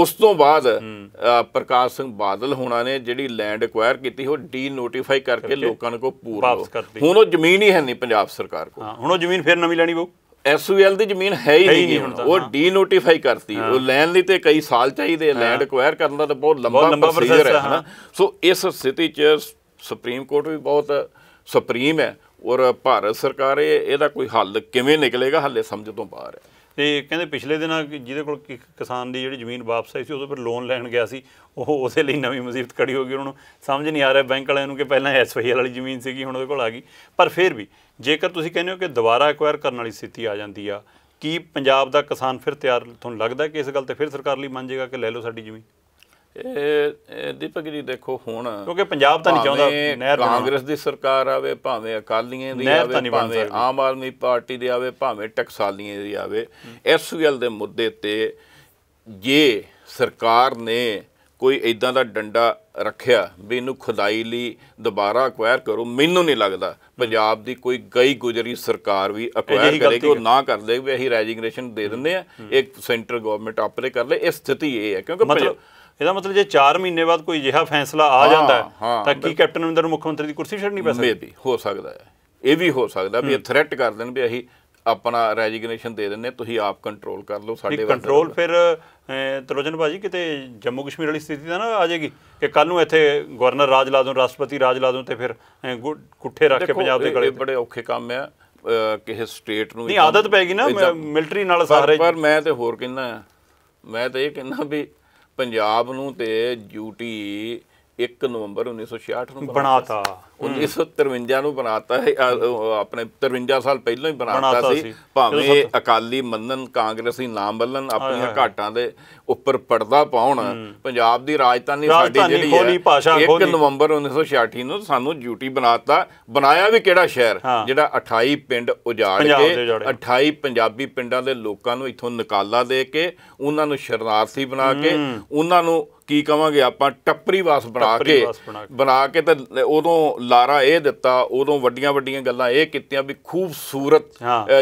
ਉਸ ਤੋਂ ਬਾਅਦ ਪ੍ਰਕਾਸ਼ ਸਿੰਘ ਬਾਦਲ ਹੋਣਾ ਨੇ ਜਿਹੜੀ ਲੈਂਡ ਐਕਵਾਇਰ ਕੀਤੀ ਉਹ ਡੀ ਨੋਟੀਫਾਈ ਕਰਕੇ ਲੋਕਾਂ ਨੂੰ ਕੋ ਪੂਰਾ ਹੁਣ ਉਹ ਜ਼ਮੀਨ ਹੀ ਹੈ ਨਹੀਂ ਪੰਜਾਬ ਸਰਕਾਰ ਕੋਲ ਹੁਣ ਉਹ ਜ਼ਮੀਨ ਫਿਰ ਨਵੀਂ ਲੈਣੀ ਪਊ ਐਸਯੂਐਲ ਦੀ ਜ਼ਮੀਨ ਹੈ ਹੀ ਨਹੀਂ ਉਹ ਡੀ ਨੋਟੀਫਾਈ ਕਰਤੀ ਉਹ ਲੈਣ ਲਈ ਤੇ ਕਈ ਸਾਲ ਚਾਹੀਦੇ ਲੈਂਡ ਐਕਵਾਇਰ ਕਰਨ ਦਾ ਤਾਂ ਬਹੁਤ ਲੰਬਾ ਪ੍ਰੋਸੀਜਰ ਹੈ ਹਨਾ ਸੋ ਇਸ ਸਥਿਤੀ 'ਚ ਸੁਪਰੀਮ ਕੋਰਟ ਵੀ ਬਹੁਤ ਸੁਪਰੀਮ ਹੈ ਔਰ ਭਾਰਤ ਸਰਕਾਰ ਇਹਦਾ ਕੋਈ ਹੱਲ ਕਿਵੇਂ ਨਿਕਲੇਗਾ ਹੱਲੇ ਸਮਝ ਤੋਂ ਬਾਹਰ ਹੈ ਤੇ ਕਹਿੰਦੇ ਪਿਛਲੇ ਦਿਨਾਂ ਜਿਹਦੇ ਕੋਲ ਕਿਸਾਨ ਦੀ ਜਿਹੜੀ ਜ਼ਮੀਨ ਵਾਪਸ ਆਈ ਸੀ ਉਹਦੇ ਫਿਰ ਲੋਨ ਲੈਣ ਗਿਆ ਸੀ ਉਹ ਉਸੇ ਲਈ ਨਵੀਂ ਮੁਸੀਬਤ ਖੜੀ ਹੋ ਗਈ ਉਹਨੂੰ ਸਮਝ ਨਹੀਂ ਆ ਰਿਹਾ ਬੈਂਕ ਵਾਲਿਆਂ ਨੂੰ ਕਿ ਪਹਿਲਾਂ ਐਸਵਾਈਐਲ ਵਾਲੀ ਜ਼ਮੀਨ ਸੀਗੀ ਹੁਣ ਉਹਦੇ ਕੋਲ ਆ ਗਈ ਪਰ ਫਿਰ ਵੀ ਜੇਕਰ ਤੁਸੀਂ ਕਹਿੰਦੇ ਹੋ ਕਿ ਦੁਬਾਰਾ ਐਕਵਾਇਰ ਕਰਨ ਵਾਲੀ ਸਥਿਤੀ ਆ ਜਾਂਦੀ ਆ ਕੀ ਪੰਜਾਬ ਦਾ ਕਿਸਾਨ ਫਿਰ ਤਿਆਰ ਤੁਹਾਨੂੰ ਲੱਗਦਾ ਕਿ ਇਸ ਗੱਲ ਤੇ ਫਿਰ ਸਰਕਾਰ ਲਈ ਮੰਨ ਜਾਏਗਾ ਕਿ ਲੈ ਲਓ ਸਾਡੀ ਜ਼ਮੀਨ ਇਹ ਦੀਪਕ ਜੀ ਦੇਖੋ ਹੁਣ ਕਿਉਂਕਿ ਪੰਜਾਬ ਤਾਂ ਨਹੀਂ ਚਾਹੁੰਦਾ ਨਹਿਰ ਕਾਂਗਰਸ ਦੀ ਸਰਕਾਰ ਆਵੇ ਭਾਵੇਂ ਅਕਾਲੀਆਂ ਦੀ ਆਵੇ ਭਾਵੇਂ ਆਮ ਆਦਮੀ ਪਾਰਟੀ ਦੀ ਆਵੇ ਭਾਵੇਂ ਟਕਸਾਲੀਆਂ ਦੀ ਆਵੇ ਐਸਯੂਐਲ ਦੇ ਮੁੱਦੇ ਤੇ ਜੇ ਸਰਕਾਰ ਨੇ ਕੋਈ ਇਦਾਂ ਦਾ ਡੰਡਾ ਰੱਖਿਆ ਵੀ ਇਹਨੂੰ ਖੁਦਾਈ ਲਈ ਦੁਬਾਰਾ ਅਕਵਾਇਰ ਕਰੋ ਮੈਨੂੰ ਨਹੀਂ ਲੱਗਦਾ ਪੰਜਾਬ ਦੀ ਕੋਈ ਗਈ ਗੁਜਰੀ ਸਰਕਾਰ ਵੀ ਅਕਵਾਇਰ ਕਰੇਗੀ ਉਹ ਨਾ ਕਰਦੇ ਵੀ ਅਸੀਂ ਰੈਜਿਗਨੇਸ਼ਨ ਦੇ ਦਿੰਦੇ ਆ ਇੱਕ ਸੈਂਟਰ ਗਵਰਨਮੈਂਟ ਆਪਰੇ ਕਰ ਲੈ ਇਹ ਸਥਿਤੀ ਇਹ ਹੈ ਕਿਉਂਕਿ ਮਤਲਬ ਇਹਦਾ ਮਤਲਬ ਜੇ 4 ਮਹੀਨੇ ਬਾਅਦ ਕੋਈ ਅਜਿਹਾ ਫੈਸਲਾ ਆ ਜਾਂਦਾ ਤਾਂ ਕੀ ਕੈਪਟਨ ਅਮਰਿੰਦਰ ਨੂੰ ਮੁੱਖ ਮੰਤਰੀ ਦੀ ਕੁਰਸੀ ਛੱਡਣੀ ਪੈ ਸਕਦੀ ਮੇਬੀ ਹੋ ਸਕਦਾ ਹੈ ਇਹ ਵੀ ਹੋ ਸਕਦਾ ਵੀ ਇਹ ਥ੍ਰੈਟ ਕਰ ਦੇਣ ਵੀ ਅਸੀਂ ਆਪਣਾ ਰੈਜਿਗਨੇਸ਼ਨ ਦੇ ਦਿੰਨੇ ਤੁਸੀਂ ਆਪ ਕੰਟਰੋਲ ਕਰ ਲਓ ਸਾਡੇ ਕੰਟਰੋਲ ਫਿਰ ਤਰੋਜਨ ਭਾਜੀ ਕਿਤੇ ਜੰਮੂ ਕਸ਼ਮੀਰ ਵਾਲੀ ਸਥਿਤੀ ਤਾਂ ਨਾ ਆ ਜਾਏਗੀ ਕਿ ਕੱਲ ਨੂੰ ਇੱਥੇ ਗਵਰਨਰ ਰਾਜ ਲਾ ਦੂੰ ਰਾਸ਼ਟਰਪਤੀ ਰਾਜ ਲਾ ਦੂੰ ਤੇ ਫਿਰ ਕੁੱਠੇ ਰੱਖ ਕੇ ਪੰਜਾਬ ਦੇ ਗਲੇ ਬੜੇ ਔਖੇ ਕੰਮ ਆ ਕਿਸੇ ਸਟੇਟ ਨੂੰ ਨਹੀਂ ਆਦਤ ਪੈ ਗਈ ਨਾ ਮਿਲਟਰੀ ਨਾਲ ਸਾਰੇ ਪਰ ਮੈਂ ਤੇ ਹੋਰ ਕਹਿੰਦਾ ਮੈਂ ਤਾਂ ਇਹ ਕਹਿੰਦਾ ਵੀ ਪੰਜਾਬ ਨੂੰ ਤੇ ਡਿਊਟੀ 1 ਨਵੰਬਰ 1966 ਨੂੰ ਬਣਾਤਾ 1953 ਨੂੰ ਬਣਾਤਾ ਆਪਣੇ 53 ਸਾਲ ਪਹਿਲਾਂ ਹੀ ਬਣਾਤਾ ਸੀ ਭਾਵੇਂ ਅਕਾਲੀ ਮੰਨਨ ਕਾਂਗਰਸੀ ਨਾਮ ਬੱਲਨ ਆਪਣੀਆਂ ਘਾਟਾਂ ਦੇ ਉੱਪਰ ਪਰਦਾ ਪਾਉਣ ਪੰਜਾਬ ਦੀ ਰਾਜਧਾਨੀ ਸਾਡੀ ਜਿਹੜੀ ਹੈ 1 ਨਵੰਬਰ 1966 ਨੂੰ ਸਾਨੂੰ ਡਿਊਟੀ ਬਣਾਤਾ ਬਣਾਇਆ ਵੀ ਕਿਹੜਾ ਸ਼ਹਿਰ ਜਿਹੜਾ 28 ਪਿੰਡ ਉਜਾੜ ਕੇ 28 ਪੰਜਾਬੀ ਪਿੰਡਾਂ ਦੇ ਲੋਕਾਂ ਨੂੰ ਇੱਥੋਂ ਨਿਕਾਲਾ ਦੇ ਕੇ ਉਹਨਾਂ ਨੂੰ ਸ਼ਰਨਾਰਥੀ ਬਣਾ ਕੇ ਉਹਨਾਂ ਨੂੰ ਕੀ ਕਵਾਂਗੇ ਆਪਾਂ ਟੱਪਰੀ ਵਾਸ ਬਣਾ ਕੇ ਬਣਾ ਕੇ ਤੇ ਉਦੋਂ ਲਾਰਾ ਇਹ ਦਿੱਤਾ ਉਦੋਂ ਵੱਡੀਆਂ ਵੱਡੀਆਂ ਗੱਲਾਂ ਇਹ ਕੀਤੀਆਂ ਵੀ ਖੂਬਸੂਰਤ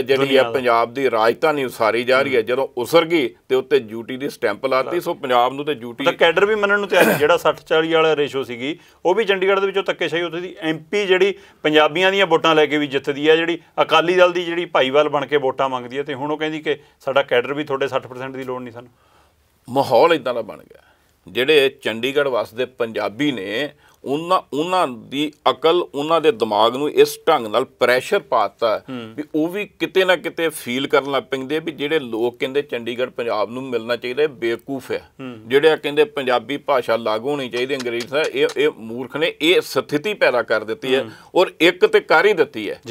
ਜਿਹੜੀ ਹੈ ਪੰਜਾਬ ਦੀ ਰਾਜਧਾਨੀ ਉਸਾਰੀ ਜਾ ਰਹੀ ਹੈ ਜਦੋਂ ਉਸਰ ਗਈ ਤੇ ਉੱਤੇ ਡਿਊਟੀ ਦੀ ਸਟੈਂਪ ਲਾਤੀ ਸੋ ਪੰਜਾਬ ਨੂੰ ਤੇ ਡਿਊਟੀ ਤਾਂ ਕੈਡਰ ਵੀ ਮੰਨਣ ਨੂੰ ਤਿਆਰ ਹੈ ਜਿਹੜਾ 60 40 ਵਾਲਾ ਰੇਸ਼ੋ ਸੀਗੀ ਉਹ ਵੀ ਚੰਡੀਗੜ੍ਹ ਦੇ ਵਿੱਚੋਂ ਤੱਕੇਸ਼ਾਹੀ ਉੱਥੇ ਦੀ ਐਮਪੀ ਜਿਹੜੀ ਪੰਜਾਬੀਆਂ ਦੀਆਂ ਵੋਟਾਂ ਲੈ ਕੇ ਵੀ ਜਿੱਤਦੀ ਹੈ ਜਿਹੜੀ ਅਕਾਲੀ ਦਲ ਦੀ ਜਿਹੜੀ ਭਾਈਵਾਲ ਬਣ ਕੇ ਵੋਟਾਂ ਮੰਗਦੀ ਹੈ ਤੇ ਹੁਣ ਉਹ ਕਹਿੰਦੀ ਕਿ ਸਾਡਾ ਕੈਡਰ ਵੀ ਤੁਹਾਡੇ 60% ਦੀ ਲੋੜ ਨਹੀਂ ਸਾਨੂੰ ਮਾਹੌਲ ਇਦਾਂ ਦਾ ਬਣ ਗਿਆ ਜਿਹੜੇ ਚੰਡੀਗੜ੍ਹ ਵਸਦੇ ਪੰਜਾਬੀ ਨੇ ਉਹਨਾਂ ਉਹਨਾਂ ਦੀ ਅਕਲ ਉਹਨਾਂ ਦੇ ਦਿਮਾਗ ਨੂੰ ਇਸ ਢੰਗ ਨਾਲ ਪ੍ਰੈਸ਼ਰ ਪਾਤਾ ਵੀ ਉਹ ਵੀ ਕਿਤੇ ਨਾ ਕਿਤੇ ਫੀਲ ਕਰਨ ਲੱਗ ਪੈਂਦੇ ਵੀ ਜਿਹੜੇ ਲੋਕ ਕਹਿੰਦੇ ਚੰਡੀਗੜ੍ਹ ਪੰਜਾਬ ਨੂੰ ਮਿਲਣਾ ਚਾਹੀਦਾ ਇਹ ਬੇਵਕੂਫ ਹੈ ਜਿਹੜੇ ਕਹਿੰਦੇ ਪੰਜਾਬੀ ਭਾਸ਼ਾ ਲਾਗੂ ਹੋਣੀ ਚਾਹੀਦੀ ਅੰਗਰੇਜ਼ ਦਾ ਇਹ ਇਹ ਮੂਰਖ ਨੇ ਇਹ ਸਥਿਤੀ ਪੈਦਾ ਕਰ ਦਿੱਤੀ ਹੈ ਔਰ ਇੱਕ ਤੇ ਕਰ ਹੀ ਦਿੱਤੀ ਹੈ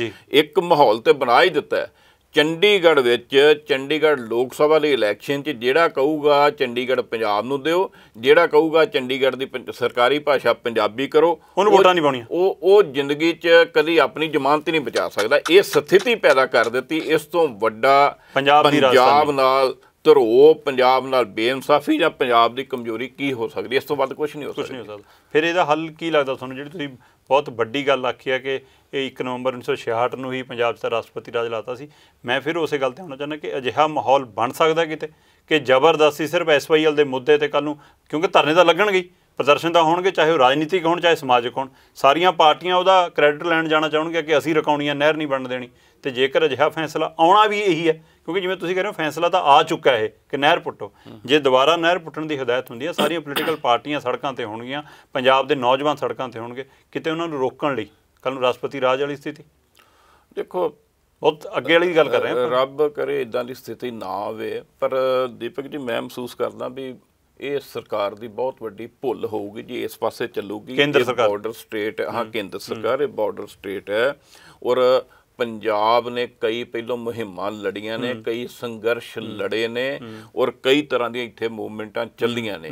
ਇੱਕ ਮਾਹੌਲ ਤੇ ਬਣਾ ਹੀ ਦਿੱਤਾ ਹੈ ਚੰਡੀਗੜ੍ਹ ਵਿੱਚ ਚੰਡੀਗੜ੍ਹ ਲੋਕ ਸਭਾ ਦੇ ਇਲੈਕਸ਼ਨ 'ਚ ਜਿਹੜਾ ਕਹੂਗਾ ਚੰਡੀਗੜ੍ਹ ਪੰਜਾਬ ਨੂੰ ਦਿਓ ਜਿਹੜਾ ਕਹੂਗਾ ਚੰਡੀਗੜ੍ਹ ਦੀ ਸਰਕਾਰੀ ਭਾਸ਼ਾ ਪੰਜਾਬੀ ਕਰੋ ਉਹਨੂੰ ਵੋਟਾਂ ਨਹੀਂ ਪਾਉਣੀਆਂ ਉਹ ਉਹ ਜ਼ਿੰਦਗੀ 'ਚ ਕਦੀ ਆਪਣੀ ਜ਼ਮਾਨਤ ਨਹੀਂ ਬਚਾ ਸਕਦਾ ਇਹ ਸਥਿਤੀ ਪੈਦਾ ਕਰ ਦਿੱਤੀ ਇਸ ਤੋਂ ਵੱਡਾ ਪੰਜਾਬ ਨਾਲ ਧਰੋ ਪੰਜਾਬ ਨਾਲ ਬੇਇਨਸਾਫੀ ਜਾਂ ਪੰਜਾਬ ਦੀ ਕਮਜ਼ੋਰੀ ਕੀ ਹੋ ਸਕਦੀ ਇਸ ਤੋਂ ਵੱਧ ਕੁਝ ਨਹੀਂ ਹੋ ਸਕਦਾ ਫਿਰ ਇਹਦਾ ਹੱਲ ਕੀ ਲੱਗਦਾ ਤੁਹਾਨੂੰ ਜਿਹੜੀ ਤੁਸੀਂ ਬਹੁਤ ਵੱਡੀ ਗੱਲ ਆਖੀ ਹੈ ਕਿ ਇਹ 1 ਨਵੰਬਰ 1966 ਨੂੰ ਹੀ ਪੰਜਾਬ 'ਚ ਰਾਸ਼ਟਰਪਤੀ ਰਾਜ ਲਾਤਾ ਸੀ ਮੈਂ ਫਿਰ ਉਸੇ ਗੱਲ ਤੇ ਆਉਣਾ ਚਾਹੁੰਦਾ ਕਿ ਅਜਿਹਾ ਮਾਹੌਲ ਬਣ ਸਕਦਾ ਕਿਤੇ ਕਿ ਜ਼ਬਰਦਸਤੀ ਸਿਰਫ ਐਸਵਾਈਐਲ ਦੇ ਮੁੱਦੇ ਤੇ ਕੱਲ ਨੂੰ ਕਿਉਂਕਿ ਧਰਨੇ ਤਾਂ ਲੱਗਣਗੇ ਪ੍ਰਦਰਸ਼ਨ ਤਾਂ ਹੋਣਗੇ ਚਾਹੇ ਉਹ ਰਾਜਨੀਤਿਕ ਹੋਣ ਚਾਹੇ ਸਮਾਜਿਕ ਹੋਣ ਸਾਰੀਆਂ ਪਾਰਟੀਆਂ ਉਹਦਾ ਕ੍ਰੈਡਿਟ ਲੈਣ ਜਾਣਾ ਚਾਹਣਗੇ ਕਿ ਅਸੀਂ ਰਕਾਉਣੀਆਂ ਨਹਿਰ ਨਹੀਂ ਬਣਨ ਦੇਣੀ ਤੇ ਜੇਕਰ ਅਜਿਹਾ ਫੈਸਲਾ ਆਉਣਾ ਵੀ ਇਹੀ ਹੈ ਕਿਉਂਕਿ ਜਿਵੇਂ ਤੁਸੀਂ ਕਹਿ ਰਹੇ ਹੋ ਫੈਸਲਾ ਤਾਂ ਆ ਚੁੱਕਾ ਹੈ ਕਿ ਨਹਿਰ ਪੁੱਟੋ ਜੇ ਦੁਬਾਰਾ ਨਹਿਰ ਪੁੱਟਣ ਦੀ ਹਦਾਇਤ ਹੁੰਦੀ ਹੈ ਸਾਰੀਆਂ ਪੋਲੀਟੀਕਲ ਪਾਰਟੀਆਂ ਸੜਕਾਂ ਤੇ ਹੋਣਗੀਆਂ ਪੰਜਾਬ ਦੇ ਨੌਜਵਾਨ ਸੜਕਾਂ ਤੇ ਹੋਣਗੇ ਕਿਤੇ ਉਹਨਾਂ ਨੂੰ ਰੋਕਣ ਲਈ ਕੱਲ ਨੂੰ ਰਾਸ਼ਟਰਪਤੀ ਰਾਜ ਵਾਲੀ ਸਥਿਤੀ ਦੇਖੋ ਬਹੁਤ ਅੱਗੇ ਵਾਲੀ ਗੱਲ ਕਰ ਰਹੇ ਹਾਂ ਰੱਬ ਕਰੇ ਇਦਾਂ ਦੀ ਸਥਿਤੀ ਨਾ ਆਵੇ ਪਰ ਦੀਪਕ ਜੀ ਮੈਂ ਮਹਿਸੂਸ ਕਰਦਾ ਵੀ ਇਹ ਸਰਕਾਰ ਦੀ ਬਹੁਤ ਵੱਡੀ ਭੁੱਲ ਹੋਊਗੀ ਜੇ ਇਸ ਪਾਸੇ ਚੱਲੂਗੀ ਕੇਂਦਰ ਸਰਕਾਰ ਬਾਰਡਰ ਸਟੇਟ ਹਾਂ ਕੇਂਦਰ ਸਰਕਾਰ ਇਹ ਬਾਰਡਰ ਸਟੇਟ ਹੈ ਔਰ ਪੰਜਾਬ ਨੇ ਕਈ ਪਹਿਲੋਂ ਮੁਹਿੰਮਾਂ ਲੜੀਆਂ ਨੇ ਕਈ ਸੰਘਰਸ਼ ਲੜੇ ਨੇ ਔਰ ਕਈ ਤਰ੍ਹਾਂ ਦੀਆਂ ਇੱਥੇ ਮੂਵਮੈਂਟਾਂ ਚੱਲੀਆਂ ਨੇ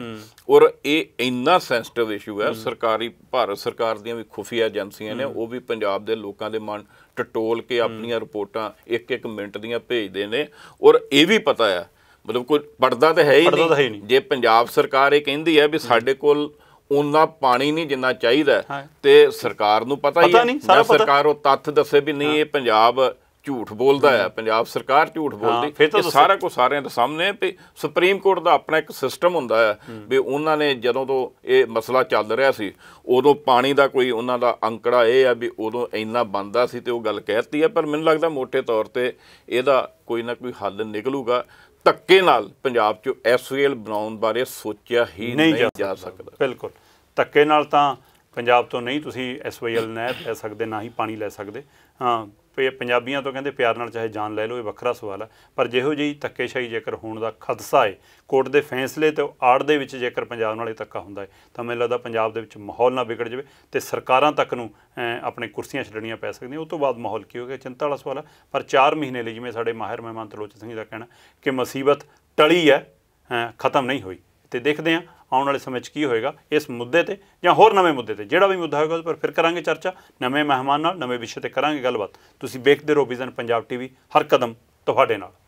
ਔਰ ਇਹ ਇੰਨਾ ਸੈਂਸਿਟਿਵ ਇਸ਼ੂ ਹੈ ਸਰਕਾਰੀ ਭਾਰਤ ਸਰਕਾਰ ਦੀਆਂ ਵੀ ਖੁਫੀਆ ਏਜੰਸੀਆਂ ਨੇ ਉਹ ਵੀ ਪੰਜਾਬ ਦੇ ਲੋਕਾਂ ਦੇ ਮਨ ਟਟੋਲ ਕੇ ਆਪਣੀਆਂ ਰਿਪੋਰਟਾਂ ਇੱਕ ਇੱਕ ਮਿੰਟ ਦੀਆਂ ਭੇਜਦੇ ਨੇ ਔਰ ਇਹ ਵੀ ਪਤਾ ਹੈ ਮਤਲਬ ਕੋਈ ਪੜਦਾ ਤਾਂ ਹੈ ਹੀ ਨਹੀਂ ਜੇ ਪੰਜਾਬ ਸਰਕਾਰ ਇਹ ਕਹਿੰਦੀ ਹੈ ਵੀ ਸਾਡੇ ਕੋਲ ਉਨਾ ਪਾਣੀ ਨਹੀਂ ਜਿੰਨਾ ਚਾਹੀਦਾ ਤੇ ਸਰਕਾਰ ਨੂੰ ਪਤਾ ਹੀ ਹੈ ਸਰਕਾਰ ਉਹ ਤੱਥ ਦੱਸੇ ਵੀ ਨਹੀਂ ਇਹ ਪੰਜਾਬ ਝੂਠ ਬੋਲਦਾ ਹੈ ਪੰਜਾਬ ਸਰਕਾਰ ਝੂਠ ਬੋਲਦੀ ਇਹ ਸਾਰਾ ਕੁਝ ਸਾਰਿਆਂ ਦੇ ਸਾਹਮਣੇ ਵੀ ਸੁਪਰੀਮ ਕੋਰਟ ਦਾ ਆਪਣਾ ਇੱਕ ਸਿਸਟਮ ਹੁੰਦਾ ਹੈ ਵੀ ਉਹਨਾਂ ਨੇ ਜਦੋਂ ਤੋਂ ਇਹ ਮਸਲਾ ਚੱਲ ਰਿਹਾ ਸੀ ਉਦੋਂ ਪਾਣੀ ਦਾ ਕੋਈ ਉਹਨਾਂ ਦਾ ਅੰਕੜਾ ਇਹ ਆ ਵੀ ਉਦੋਂ ਇੰਨਾ ਬੰਦਾ ਸੀ ਤੇ ਉਹ ਗੱਲ ਕਹਿਤੀ ਹੈ ਪਰ ਮੈਨੂੰ ਲੱਗਦਾ ਮੋٹے ਤੌਰ ਤੇ ਇਹਦਾ ਕੋਈ ਨਾ ਕੋਈ ਹੱਲ ਨਿਕਲੂਗਾ ਧੱਕੇ ਨਾਲ ਪੰਜਾਬ 'ਚ ਐਸਓਐਲ ਬਣਾਉਣ ਬਾਰੇ ਸੋਚਿਆ ਹੀ ਨਹੀਂ ਜਾ ਸਕਦਾ ਬਿਲਕੁਲ ਧੱਕੇ ਨਾਲ ਤਾਂ ਪੰਜਾਬ ਤੋਂ ਨਹੀਂ ਤੁਸੀਂ ਐਸਓਐਲ ਨਹਿਰ ਲੈ ਸਕਦੇ ਨਾ ਹੀ ਪਾਣੀ ਲੈ ਸਕਦੇ ਹਾਂ ਪੰਜਾਬੀਆਂ ਤੋਂ ਕਹਿੰਦੇ ਪਿਆਰ ਨਾਲ ਚਾਹੇ ਜਾਨ ਲੈ ਲਓ ਇਹ ਵੱਖਰਾ ਸਵਾਲ ਹੈ ਪਰ ਜਿਹੋ ਜਿਹੀ ਧੱਕੇਸ਼ਾਹੀ ਜੇਕਰ ਹੋਣ ਦਾ ਖਦਸ਼ਾ ਹੈ ਕੋਰਟ ਦੇ ਫੈਸਲੇ ਤੇ ਆੜ ਦੇ ਵਿੱਚ ਜੇਕਰ ਪੰਜਾਬ ਨਾਲ ਇਹ ਤੱਕਾ ਹੁੰਦਾ ਹੈ ਤਾਂ ਮੈਨੂੰ ਲੱਗਦਾ ਪੰਜਾਬ ਦੇ ਵਿੱਚ ਮਾਹੌਲ ਨਾ ਵਿਗੜ ਜਾਵੇ ਤੇ ਸਰਕਾਰਾਂ ਤੱਕ ਨੂੰ ਆਪਣੇ ਕੁਰਸੀਆਂ ਛੱਡਣੀਆਂ ਪੈ ਸਕਦੀਆਂ ਉਹ ਤੋਂ ਬਾਅਦ ਮਾਹੌਲ ਕੀ ਹੋਵੇਗਾ ਚਿੰਤਾ ਵਾਲਾ ਸਵਾਲ ਹੈ ਪਰ 4 ਮਹੀਨੇ ਲਈ ਜਿਵੇਂ ਸਾਡੇ ਮਾਹਿਰ ਮਹਿਮਾਨ ਤਲੋਚ ਸਿੰਘ ਦਾ ਕਹਿਣਾ ਕਿ ਮੁਸੀਬਤ ਟਲੀ ਹੈ ਖਤਮ ਨਹੀਂ ਹੋਈ ਤੇ ਦੇਖਦੇ ਹਾਂ ਆਉਣ ਵਾਲੇ ਸਮੇਂ 'ਚ ਕੀ ਹੋਏਗਾ ਇਸ ਮੁੱਦੇ ਤੇ ਜਾਂ ਹੋਰ ਨਵੇਂ ਮੁੱਦੇ ਤੇ ਜਿਹੜਾ ਵੀ ਮੁੱਦਾ ਹੋਏਗਾ ਉਸ ਪਰ ਫਿਰ ਕਰਾਂਗੇ ਚਰਚਾ ਨਵੇਂ ਮਹਿਮਾਨ ਨਾਲ ਨਵੇਂ ਵਿਸ਼ੇ ਤੇ ਕਰਾਂਗੇ ਗੱਲਬਾਤ ਤੁਸੀਂ ਵੇਖਦੇ ਰਹੋ ਵਿਜ਼ਨ ਪੰਜਾਬ ਟੀਵੀ ਹਰ ਕਦਮ ਤੁਹਾਡੇ ਨਾਲ